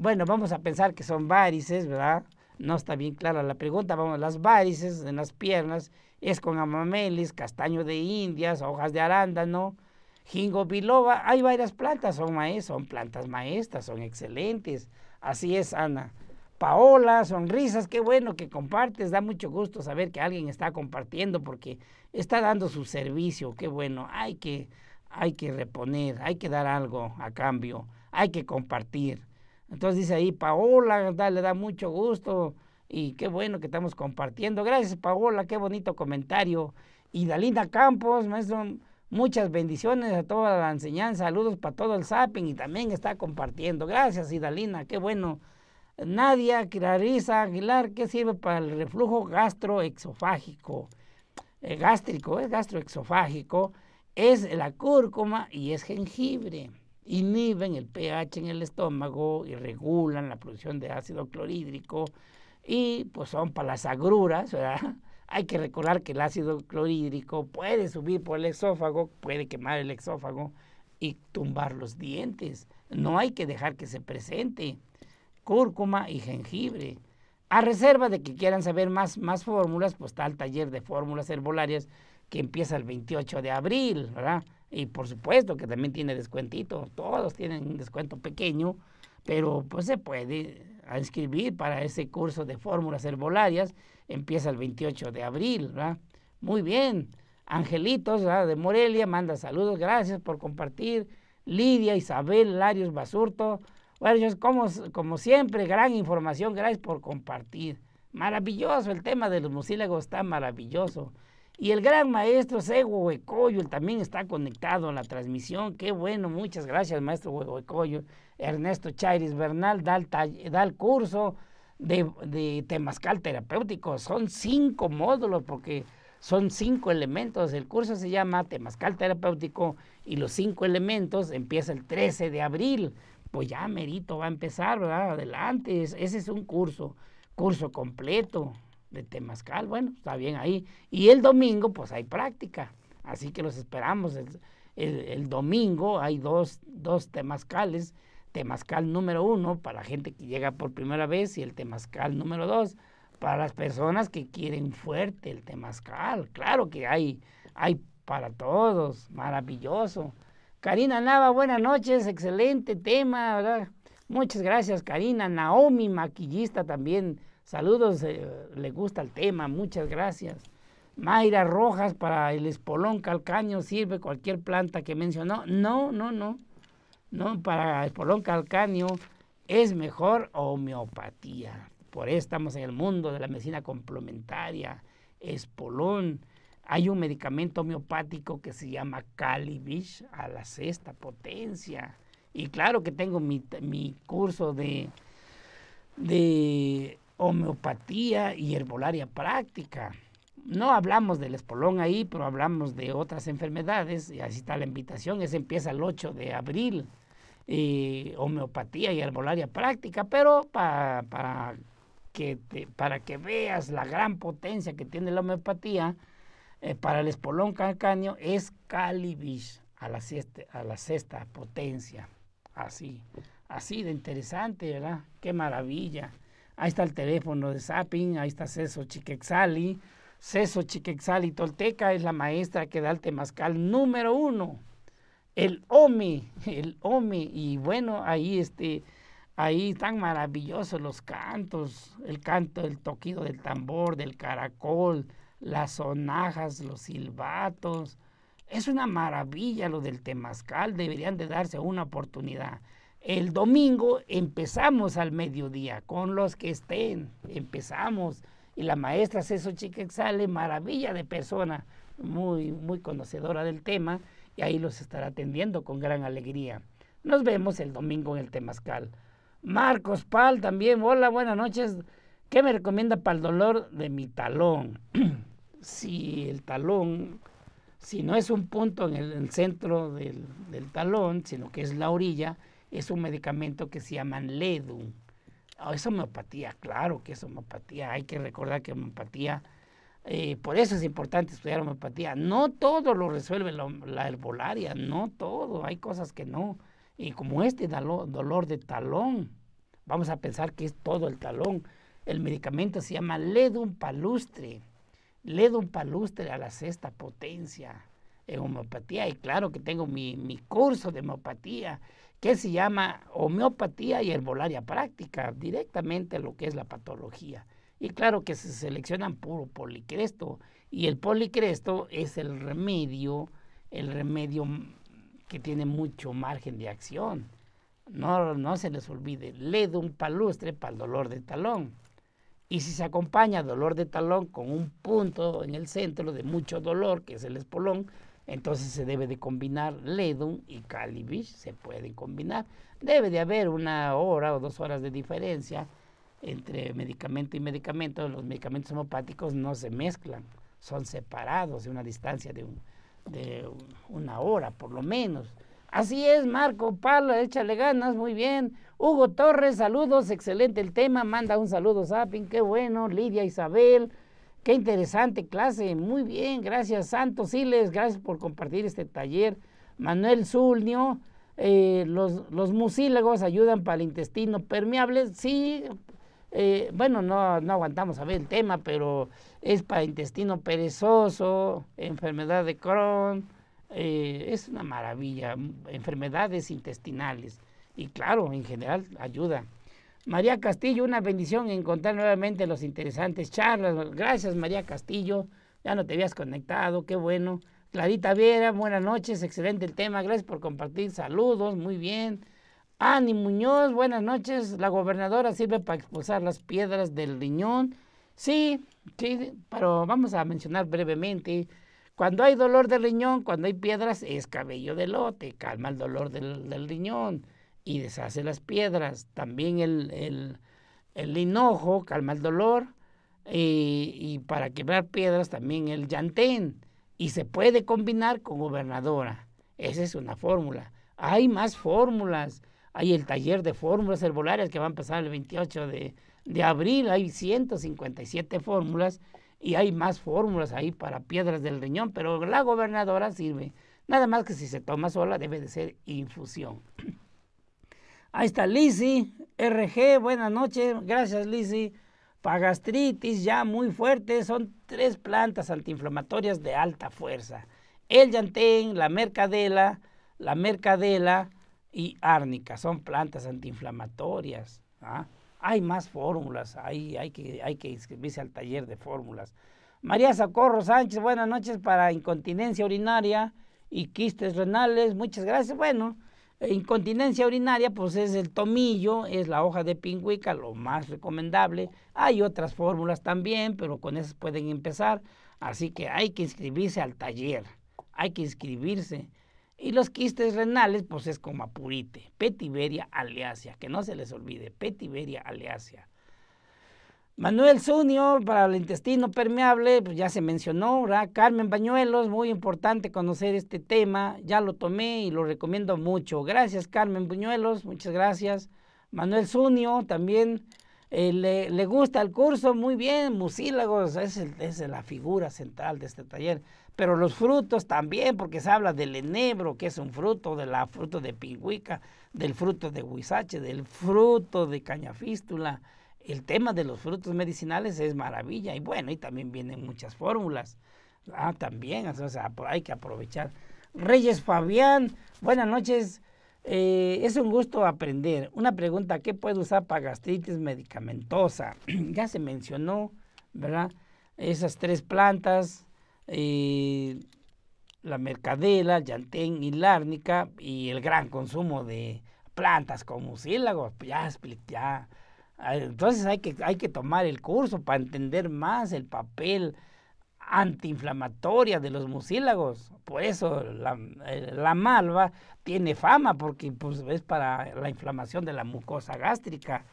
bueno, vamos a pensar que son varices, ¿verdad? No está bien clara la pregunta. Vamos, las varices en las piernas es con amamelis, castaño de indias, hojas de arándano, jingo biloba. Hay varias plantas, son maestras, son plantas maestras, son excelentes. Así es, Ana. Paola, sonrisas, qué bueno que compartes, da mucho gusto saber que alguien está compartiendo porque está dando su servicio, qué bueno, hay que, hay que reponer, hay que dar algo a cambio, hay que compartir. Entonces dice ahí, Paola, le da mucho gusto y qué bueno que estamos compartiendo. Gracias, Paola, qué bonito comentario. Y Dalina Campos, maestro, muchas bendiciones a toda la enseñanza, saludos para todo el zapping y también está compartiendo. Gracias, Idalina, qué bueno. Nadia Clarisa Aguilar, ¿qué sirve para el reflujo gastroexofágico? Eh, gástrico, es gastroexofágico, es la cúrcuma y es jengibre inhiben el pH en el estómago y regulan la producción de ácido clorhídrico y pues son para las agruras, ¿verdad? *laughs* Hay que recordar que el ácido clorhídrico puede subir por el esófago, puede quemar el esófago y tumbar los dientes. No hay que dejar que se presente. Cúrcuma y jengibre. A reserva de que quieran saber más, más fórmulas, pues está el taller de fórmulas herbolarias que empieza el 28 de abril, ¿verdad? Y por supuesto que también tiene descuentito, todos tienen un descuento pequeño, pero pues se puede inscribir para ese curso de fórmulas herbolarias. Empieza el 28 de abril, Muy bien. Angelitos de Morelia manda saludos, gracias por compartir. Lidia, Isabel, Larios Basurto. Bueno, como, como siempre, gran información, gracias por compartir. Maravilloso, el tema de los musílagos está maravilloso. Y el gran maestro Sego Huecoyo también está conectado a la transmisión. Qué bueno, muchas gracias, maestro Huecoyo. Ernesto Chairis Bernal da el, curso de, de, Temazcal terapéutico. Son cinco módulos porque son cinco elementos. El curso se llama Temascal terapéutico y los cinco elementos empieza el 13 de abril. Pues ya merito va a empezar, ¿verdad? Adelante. Ese es un curso, curso completo de Temazcal, bueno, está bien ahí. Y el domingo, pues hay práctica, así que los esperamos. El, domingo hay dos, dos Temazcales, Temazcal número uno para gente que llega por primera vez y el Temazcal número dos para las personas que quieren fuerte el Temazcal. Claro que hay, hay para todos, maravilloso. Karina Nava, buenas noches, excelente tema, ¿verdad? Muchas gracias, Karina. Naomi, maquillista también Saludos, eh, le gusta el tema, muchas gracias. Mayra Rojas para el espolón calcaño, ¿sirve cualquier planta que mencionó? No, no, no. No, para espolón calcaño es mejor homeopatía. Por eso estamos en el mundo de la medicina complementaria, espolón. Hay un medicamento homeopático que se llama Calibish a la sexta potencia. Y claro que tengo mi, mi curso de, de homeopatía y herbolaria práctica. No hablamos del espolón ahí, pero hablamos de otras enfermedades. Y así está la invitación. Es empieza el 8 de abril. homeopatía y herbolaria práctica, pero para, que para que veas la gran potencia que tiene la homeopatía, eh, para el espolón calcáneo es Calibish, a la, a la sexta potencia. Así, así de interesante, ¿verdad? Qué maravilla. Ahí está el teléfono de Zapping, ahí está Ceso Chiquexali. Ceso Chiquexali Tolteca es la maestra que da el temazcal número uno. El OMI, *laughs* el OMI. Y bueno, ahí este ahí tan maravillosos los cantos, el canto del toquido del tambor, del caracol, las sonajas, los silbatos. Es una maravilla lo del temazcal, deberían de darse una oportunidad. El domingo empezamos al mediodía con los que estén, empezamos. Y la maestra Ceso Chiquexale, maravilla de persona, muy, muy conocedora del tema, y ahí los estará atendiendo con gran alegría. Nos vemos el domingo en el Temazcal. Marcos Pal también, hola, buenas noches. ¿Qué me recomienda para el dolor de mi talón? *clears throat* si el talón, si no es un punto en el, centro del talón, sino que es la orilla, es un medicamento que se llama LEDUM. Oh, es homeopatía, claro que es homeopatía. Hay que recordar que homeopatía, eh, por eso es importante estudiar homeopatía. No todo lo resuelve la, herbolaria, no todo. Hay cosas que no. Y como este dolor, dolor de talón, vamos a pensar que es todo el talón. El medicamento se llama Ledum palustre. Ledum palustre a la sexta potencia en homeopatía. Y claro que tengo mi, mi curso de homeopatía que se llama homeopatía y herbolaria práctica, directamente lo que es la patología. Y claro que se seleccionan puro policresto. Y el policresto es el remedio, el remedio que tiene mucho margen de acción. No, no se les olvide, le un palustre para el dolor de talón. Y si se acompaña dolor de talón con un punto en el centro de mucho dolor, que es el espolón, entonces se debe de combinar Ledum y Calibish, se pueden combinar. Debe de haber una hora o dos horas de diferencia entre medicamento y medicamento. Los medicamentos homeopáticos no se mezclan, son separados de una distancia de, una hora por lo menos. Así es, Marco Palo, échale ganas, muy bien. Hugo Torres, saludos, excelente el tema, manda un saludo, Zapping, qué bueno. Lidia Isabel, Qué interesante clase, muy bien, gracias Santos Siles, gracias por compartir este taller. Manuel Zulnio, eh, los, musílagos ayudan para el intestino permeable, sí, eh, bueno, no, aguantamos a ver el tema, pero es para intestino perezoso, enfermedad de Crohn, eh, es una maravilla, enfermedades intestinales y claro, en general ayuda. María Castillo, una bendición encontrar nuevamente los interesantes charlas. Gracias, María Castillo. Ya no te habías conectado, qué bueno. Clarita Vera, buenas noches, excelente el tema. Gracias por compartir. Saludos, muy bien. Ani Muñoz, buenas noches. La gobernadora sirve para expulsar las piedras del riñón. Sí, sí, pero vamos a mencionar brevemente. Cuando hay dolor del riñón, cuando hay piedras, es cabello de lote, calma el dolor del, del riñón y deshace las piedras. También el, el, calma el dolor eh, y, para quebrar piedras también el llantén. Y se puede combinar con gobernadora. Esa es una fórmula. Hay más fórmulas. Hay el taller de fórmulas herbolarias que va a empezar el 28 de, de abril. Hay 157 fórmulas y hay más fórmulas ahí para piedras del riñón, pero la gobernadora sirve. Nada más que si se toma sola debe de ser infusión. Ahí está Lizzy, RG, buenas noches, gracias Lizzy. Pagastritis ya muy fuerte, son tres plantas antiinflamatorias de alta fuerza. El yantén, la mercadela, la mercadela y árnica, son plantas antiinflamatorias. ¿ah? Hay más fórmulas, hay, hay, que, hay que inscribirse al taller de fórmulas. María Socorro Sánchez, buenas noches para incontinencia urinaria y quistes renales, muchas gracias. Bueno, Incontinencia urinaria, pues es el tomillo, es la hoja de pingüica, lo más recomendable. Hay otras fórmulas también, pero con esas pueden empezar. Así que hay que inscribirse al taller, hay que inscribirse. Y los quistes renales, pues es como apurite, petiveria aliasia, que no se les olvide, petiveria Aleasia. Manuel Zunio, para el intestino permeable, pues ya se mencionó, ¿verdad? Carmen Bañuelos, muy importante conocer este tema, ya lo tomé y lo recomiendo mucho. Gracias, Carmen Bañuelos, muchas gracias. Manuel Zunio, también eh, le, gusta el curso, muy bien, mucílagos, es, la figura central de este taller. Pero los frutos también, porque se habla del enebro, que es un fruto, de la fruto de pingüica, del fruto de huizache, del fruto de cañafístula, el tema de los frutos medicinales es maravilla y bueno, y también vienen muchas fórmulas. Ah, también, o sea, hay que aprovechar. Reyes Fabián, buenas noches. Eh, es un gusto aprender. Una pregunta, ¿qué puedo usar para gastritis medicamentosa? *clears throat* ya se mencionó, ¿verdad? Esas tres plantas, eh, la mercadela, llantén y lárnica, y el gran consumo de plantas como mucílagos. Ya, ya Ah, entonces hay que, hay que tomar el curso para entender más el papel antiinflamatorio de los mucílagos. Por eso eh, la, malva tiene fama, porque pues, es para la inflamación de la mucosa gástrica.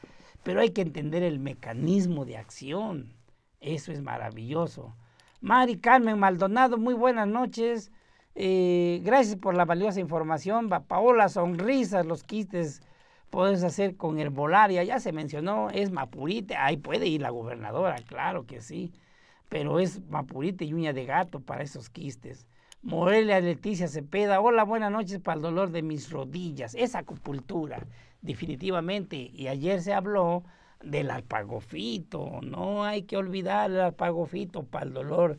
Pero hay que entender el mecanismo de acción. Eso es maravilloso. Mari Carmen Maldonado, muy buenas noches. Eh, gracias por la valiosa información. Paola, sonrisas, los quistes puedes hacer con herbolaria, ya se mencionó, es mapurite, ahí puede ir la gobernadora, claro que sí, pero es mapurite y uña de gato para esos quistes. Morelia Leticia Cepeda, hola, buenas noches para el dolor de mis rodillas, esa acupuntura, definitivamente, y ayer se habló del alpagofito, no hay que olvidar el alpagofito para el dolor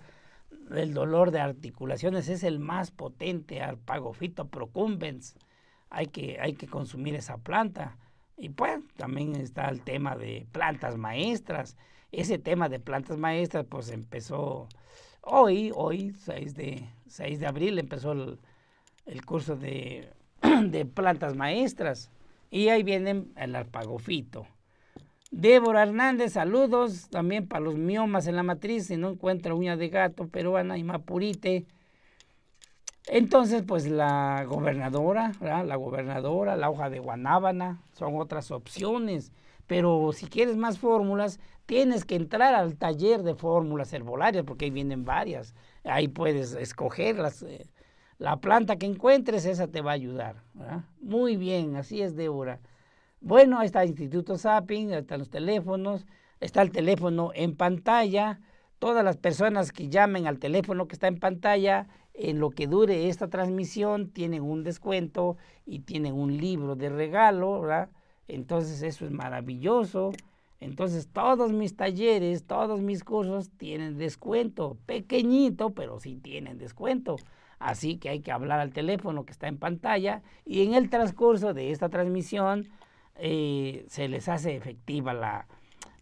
el dolor de articulaciones es el más potente, alpagofito procumbens hay que, hay que consumir esa planta. Y pues también está el tema de plantas maestras. Ese tema de plantas maestras pues empezó hoy, hoy 6 de, 6 de abril empezó el, curso *clears throat* de, plantas maestras. Y ahí viene el arpagofito. Débora Hernández, saludos también para los miomas en la matriz. Si no encuentra uña de gato peruana y mapurite, entonces, pues la gobernadora, la gobernadora, la hoja de guanábana, son otras opciones. Pero si quieres más fórmulas, tienes que entrar al taller de fórmulas herbolarias, porque ahí vienen varias. Ahí puedes escogerlas. Eh, la planta que encuentres, esa te va a ayudar. Muy bien, así es, Débora. Bueno, ahí está el Instituto Zapping, ahí están los teléfonos, está el teléfono en pantalla. Todas las personas que llamen al teléfono que está en pantalla en lo que dure esta transmisión tienen un descuento y tienen un libro de regalo, ¿verdad? Entonces eso es maravilloso. Entonces todos mis talleres, todos mis cursos tienen descuento, pequeñito, pero sí tienen descuento. Así que hay que hablar al teléfono que está en pantalla y en el transcurso de esta transmisión eh, se les hace efectiva la,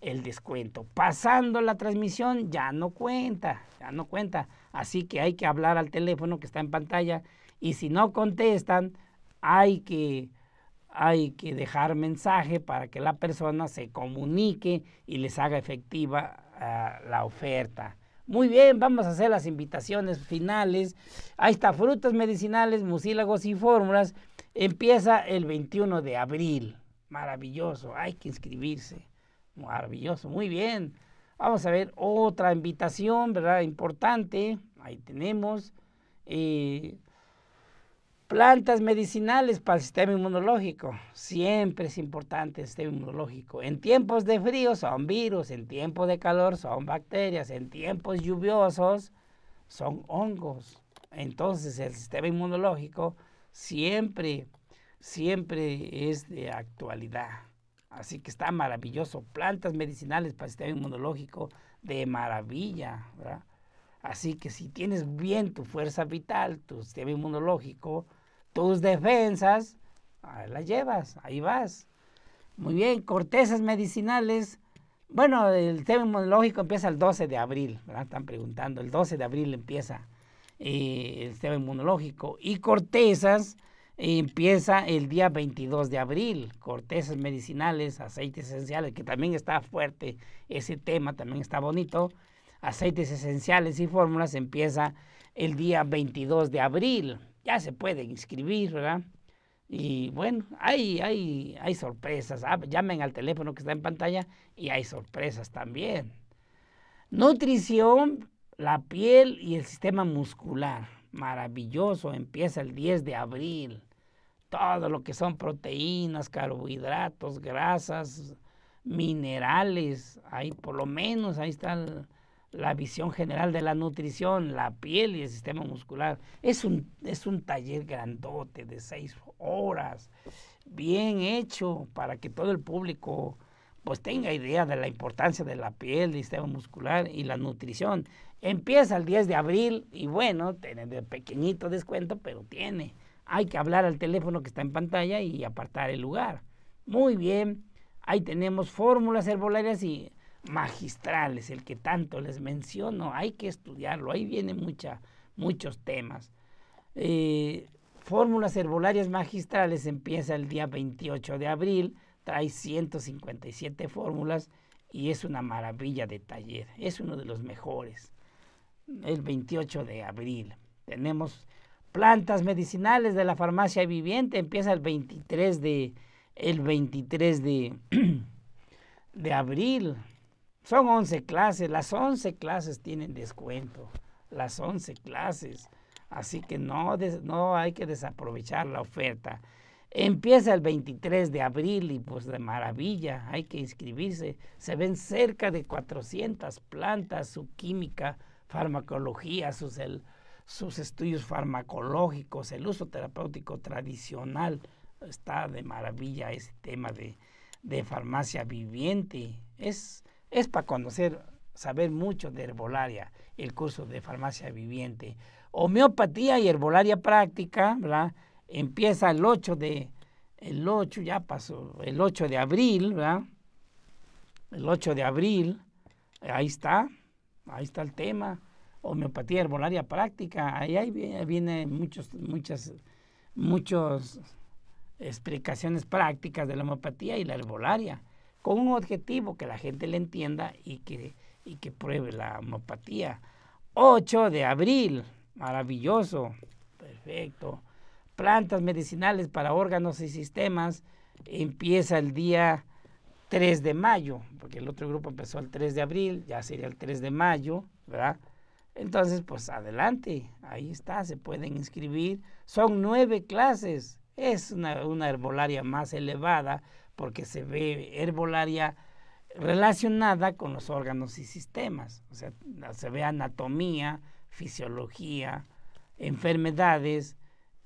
el descuento. Pasando la transmisión ya no cuenta, ya no cuenta. Así que hay que hablar al teléfono que está en pantalla y si no contestan, hay que, hay que dejar mensaje para que la persona se comunique y les haga efectiva ah, la oferta. Muy bien, vamos a hacer las invitaciones finales. Ahí está, frutas medicinales, musílagos y fórmulas. Empieza el 21 de abril. Maravilloso, hay que inscribirse. Maravilloso, muy bien. Vamos a ver otra invitación, ¿verdad? Importante. Ahí tenemos. Eh, plantas medicinales para el sistema inmunológico. Siempre es importante el sistema inmunológico. En tiempos de frío son virus, en tiempos de calor son bacterias, en tiempos lluviosos son hongos. Entonces el sistema inmunológico siempre, siempre es de actualidad. Así que está maravilloso. Plantas medicinales para el sistema inmunológico, de maravilla, ¿verdad? Así que si tienes bien tu fuerza vital, tu sistema inmunológico, tus defensas, ahí las llevas, ahí vas. Muy bien, cortezas medicinales. Bueno, el sistema inmunológico empieza el 12 de abril, ¿verdad? Están preguntando, el 12 de abril empieza eh, el sistema inmunológico. Y cortezas empieza el día 22 de abril. Cortezas medicinales, aceites esenciales, que también está fuerte ese tema, también está bonito. Aceites esenciales y fórmulas empieza el día 22 de abril. Ya se pueden inscribir, ¿verdad? Y bueno, hay, hay, hay sorpresas. Ah, llamen al teléfono que está en pantalla y hay sorpresas también. Nutrición, la piel y el sistema muscular. Maravilloso, empieza el 10 de abril todo lo que son proteínas, carbohidratos, grasas, minerales, ahí por lo menos ahí está la visión general de la nutrición, la piel y el sistema muscular. Es un, es un taller grandote de seis horas, bien hecho para que todo el público pues tenga idea de la importancia de la piel, el sistema muscular y la nutrición. Empieza el 10 de abril y bueno, tiene de pequeñito descuento, pero tiene hay que hablar al teléfono que está en pantalla y apartar el lugar. Muy bien, ahí tenemos fórmulas herbolarias y magistrales, el que tanto les menciono, hay que estudiarlo, ahí vienen mucha, muchos temas. Eh, fórmulas herbolarias magistrales empieza el día 28 de abril, trae 157 fórmulas y es una maravilla de taller, es uno de los mejores. El 28 de abril tenemos plantas medicinales de la farmacia viviente empieza el 23 de el 23 de, *clears throat* de abril. Son 11 clases, las 11 clases tienen descuento, las 11 clases. Así que no, no hay que desaprovechar la oferta. Empieza el 23 de abril y pues de maravilla, hay que inscribirse. Se ven cerca de 400 plantas, su química, farmacología, sus el, sus estudios farmacológicos, el uso terapéutico tradicional. Está de maravilla ese tema de, farmacia viviente. Es, es para conocer, saber mucho de herbolaria, el curso de farmacia viviente. Homeopatía y herbolaria práctica, ¿verdad? Empieza el 8 de, el 8 ya pasó, el 8 de abril, ¿verdad? El 8 de abril, ahí está, ahí está el tema homeopatía herbolaria práctica, ahí, vienen viene muchos, muchas, explicaciones prácticas de la homeopatía y la herbolaria, con un objetivo que la gente le entienda y que, y que pruebe la homeopatía. 8 de abril, maravilloso, perfecto. Plantas medicinales para órganos y sistemas, empieza el día 3 de mayo, porque el otro grupo empezó el 3 de abril, ya sería el 3 de mayo, ¿verdad? Entonces, pues adelante, ahí está, se pueden inscribir. Son nueve clases, es una, herbolaria más elevada porque se ve herbolaria relacionada con los órganos y sistemas. O sea, se ve anatomía, fisiología, enfermedades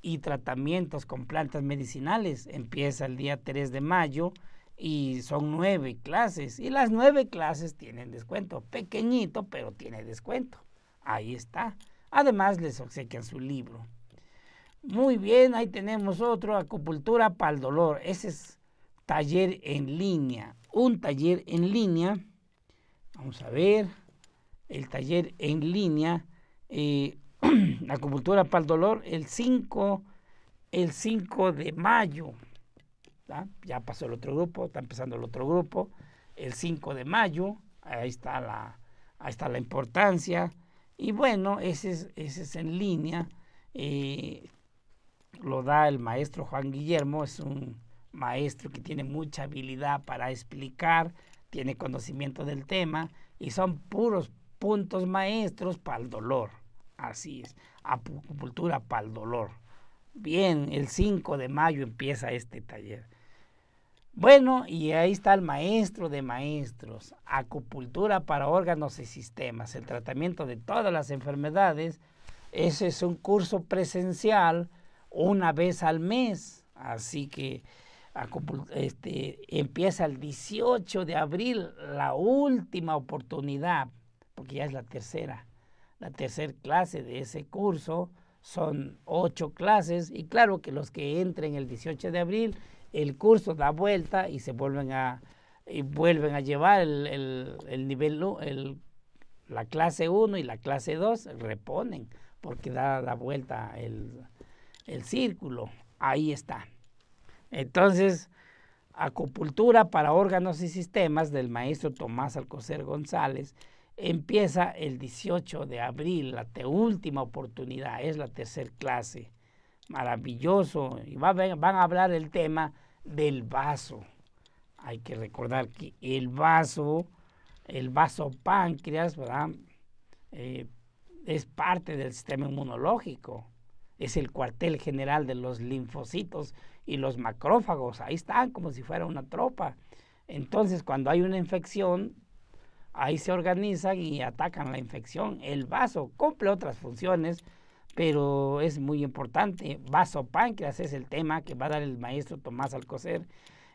y tratamientos con plantas medicinales. Empieza el día 3 de mayo y son nueve clases. Y las nueve clases tienen descuento, pequeñito, pero tiene descuento. Ahí está. Además, les obsequian su libro. Muy bien, ahí tenemos otro, acupuntura para el dolor. Ese es taller en línea. Un taller en línea. Vamos a ver. El taller en línea. Eh, *clears throat* acupuntura para el dolor el 5, el 5 de mayo. Ya pasó el otro grupo, está empezando el otro grupo. El 5 de mayo. Ahí está la, ahí está la importancia. Y bueno, ese es, ese es en línea, eh, lo da el maestro Juan Guillermo, es un maestro que tiene mucha habilidad para explicar, tiene conocimiento del tema y son puros puntos maestros para el dolor. Así es, acupuntura para el dolor. Bien, el 5 de mayo empieza este taller. Bueno, y ahí está el maestro de maestros, acupuntura para órganos y sistemas, el tratamiento de todas las enfermedades. Ese es un curso presencial una vez al mes, así que este, empieza el 18 de abril la última oportunidad, porque ya es la tercera, la tercera clase de ese curso, son ocho clases y claro que los que entren el 18 de abril el curso da vuelta y se vuelven a, vuelven a llevar el, nivel, la clase 1 y la clase 2, reponen, porque da la vuelta el, el círculo. Ahí está. Entonces, acupuntura para órganos y sistemas del maestro Tomás Alcocer González empieza el 18 de abril, la última oportunidad, es la tercera clase maravilloso. Y van a hablar el tema del vaso. Hay que recordar que el vaso, el vaso páncreas, eh, es parte del sistema inmunológico. Es el cuartel general de los linfocitos y los macrófagos. Ahí están como si fuera una tropa. Entonces, cuando hay una infección, ahí se organizan y atacan la infección. El vaso cumple otras funciones pero es muy importante. Vaso páncreas es el tema que va a dar el maestro Tomás Alcocer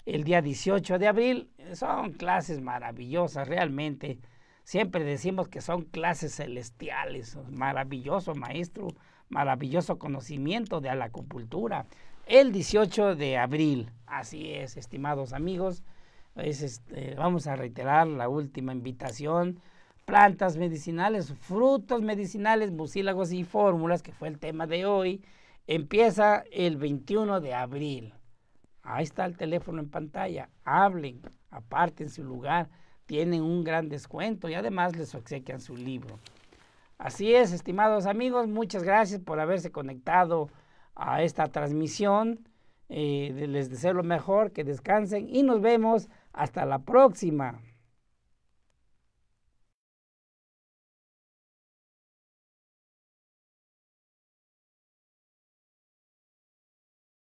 el día 18 de abril. Son clases maravillosas, realmente. Siempre decimos que son clases celestiales. Maravilloso maestro, maravilloso conocimiento de la acupuntura. El 18 de abril, así es, estimados amigos. Este, vamos a reiterar la última invitación plantas medicinales, frutos medicinales, mucílagos y fórmulas, que fue el tema de hoy, empieza el 21 de abril. Ahí está el teléfono en pantalla. Hablen, aparten su lugar. Tienen un gran descuento y además les obsequian su libro. Así es, estimados amigos, muchas gracias por haberse conectado a esta transmisión. Eh, les deseo lo mejor, que descansen y nos vemos hasta la próxima.